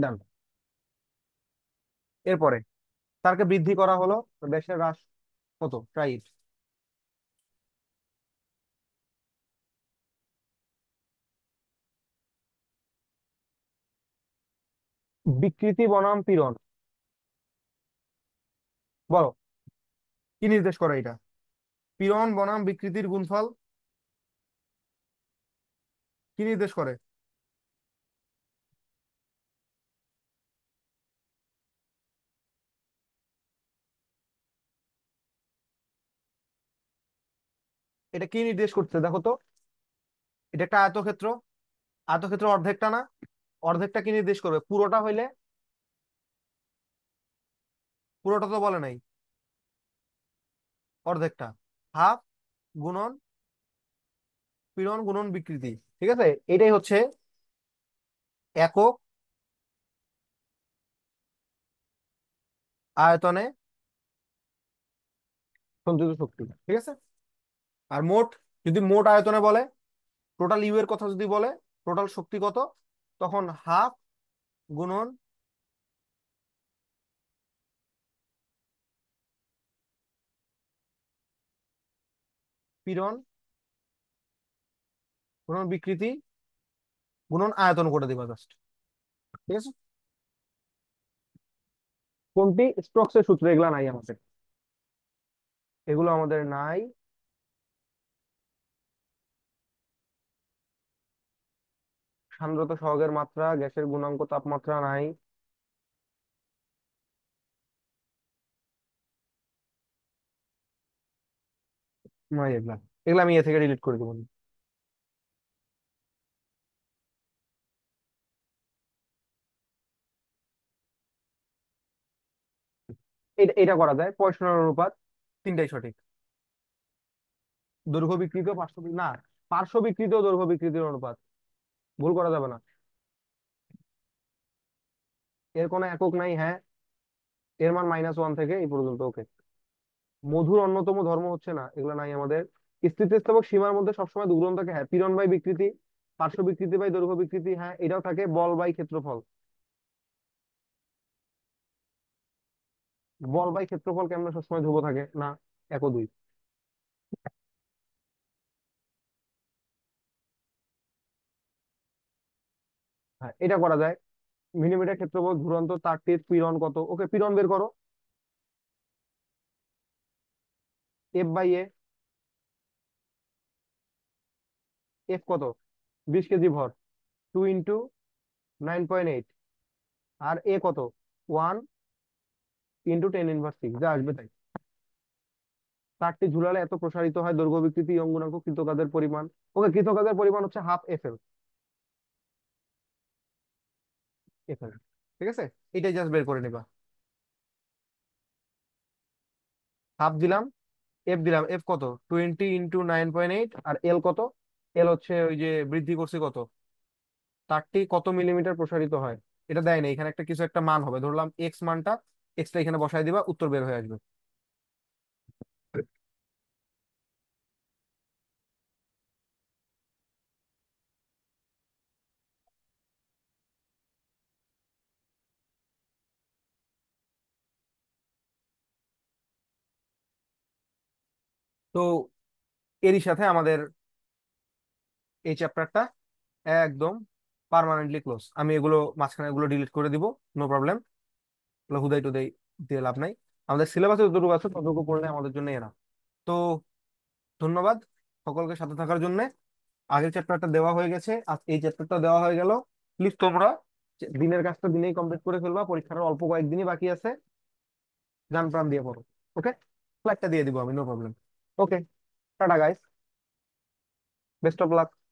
done এরপরে তারকে বৃদ্ধি করা হলো ব্যাসের হ্রাস কত try it বিকৃতি বনাম পীড়ন বলো কি নির্দেশ করে এটা পীড়ন বনাম বিকৃতির গুণফল কি নির্দেশ করে এটা কি নির্দেশ করছে দেখো তো এটা একটা আয়তক্ষেত্র আয়তক্ষেত্র অর্ধেকটা না অর্ধেকটা কি নির্দেশ করবে পুরোটা হইলে পুরোটা তো বলে নাই অর্ধেকটা হাফ গুণন পীড়ন গুণন বিকৃতি ঠিক আছে এটাই হচ্ছে একক আয়তনে সঞ্চিত শক্তি ঠিক আছে আর মোট যদি মোট আয়তনে বলে টোটাল ইউ এর কথা যদি বলে টোটাল শক্তি কত তখন হাফ গুণন পীড়ন গুণন বিকৃতি গুণন আয়তন করে দিবা জাস্ট ঠিক আছে কোনটি স্ট্রোক্সের সূত্র এগুলা নাই আমাদের এগুলো আমাদের নাই সান্দ্রতা সহগের মাত্রা গ্যাসের গুণাঙ্ক তাপমাত্রা নাই এগুলা এগুলা আমি এ থেকে ডিলিট করে দেবো এটা করা যায় পয়সনের অনুপাত তিনটাই সঠিক দৈর্ঘ্য বিকৃত পার্শ্ব না পার্শ্ব বিকৃত দৈর্ঘ্য বিকৃতির অনুপাত ভুল করা যাবে না এর কোনো একক নাই হ্যাঁ এর মান মাইনাস ওয়ান থেকে এই পর্যন্ত ওকে মধুর অন্যতম ধর্ম হচ্ছে না এগুলো নাই আমাদের স্থিতিস্থাপক সীমার মধ্যে সবসময় দুগ্রন্থ থাকে হ্যাঁ পীড়ন বাই বিকৃতি পার্শ্ব বিকৃতি বাই দৈর্ঘ্য বিকৃতি হ্যাঁ এটাও থাকে বল বাই ক্ষেত্রফল বল বাই ক্ষেত্রফল কেমন সবসময় ধ্রুব থাকে না এক দুই হ্যাঁ এটা করা যায় মিলিমিটার ক্ষেত্রফল তার তারটির পীড়ন কত ওকে পীড়ন বের করো এফ বাই এ এফ কত বিশ কেজি ভর two into nine point eight আর এ কত one into ten inverse six যা আসবে তাই তারটি ঝুলালে এত প্রসারিত হয় দৈর্ঘ্য বিকৃতি অঙ্গুনাঙ্ক কৃতকাজের পরিমাণ ওকে কৃতকাজের পরিমাণ হচ্ছে হাফ এফ এল এখানে ঠিক আছে এটাই জাস্ট বের করে নিবা হাফ দিলাম এফ দিলাম এফ কত twenty into nine point eight আর এল কত এল হচ্ছে ওই যে বৃদ্ধি করছি কত তারটি কত মিলিমিটার প্রসারিত হয় এটা দেয় না এখানে একটা কিছু একটা মান হবে ধরলাম এক্স মানটা এক্সটা এখানে বসায় দিবা উত্তর বের হয়ে আসবে তো এরই সাথে আমাদের এই চ্যাপ্টারটা একদম পারমানেন্টলি ক্লোজ আমি এগুলো মাঝখানে এগুলো ডিলিট করে দিব নো প্রবলেম হুদাই টুদাই দিয়ে লাভ নাই আমাদের সিলেবাসে যতটুকু আছে ততটুকু পড়লে আমাদের জন্য এরা তো ধন্যবাদ সকলকে সাথে থাকার জন্য আগের চ্যাপ্টারটা দেওয়া হয়ে গেছে আর এই চ্যাপ্টারটা দেওয়া হয়ে গেল প্লিজ তোমরা দিনের কাজটা দিনেই কমপ্লিট করে ফেলবা পরীক্ষার অল্প কয়েকদিনই বাকি আছে জান প্রাণ দিয়ে পড়ো ওকে ফ্ল্যাটটা দিয়ে দিব আমি no problem Okay. Tata, guys. Best of luck.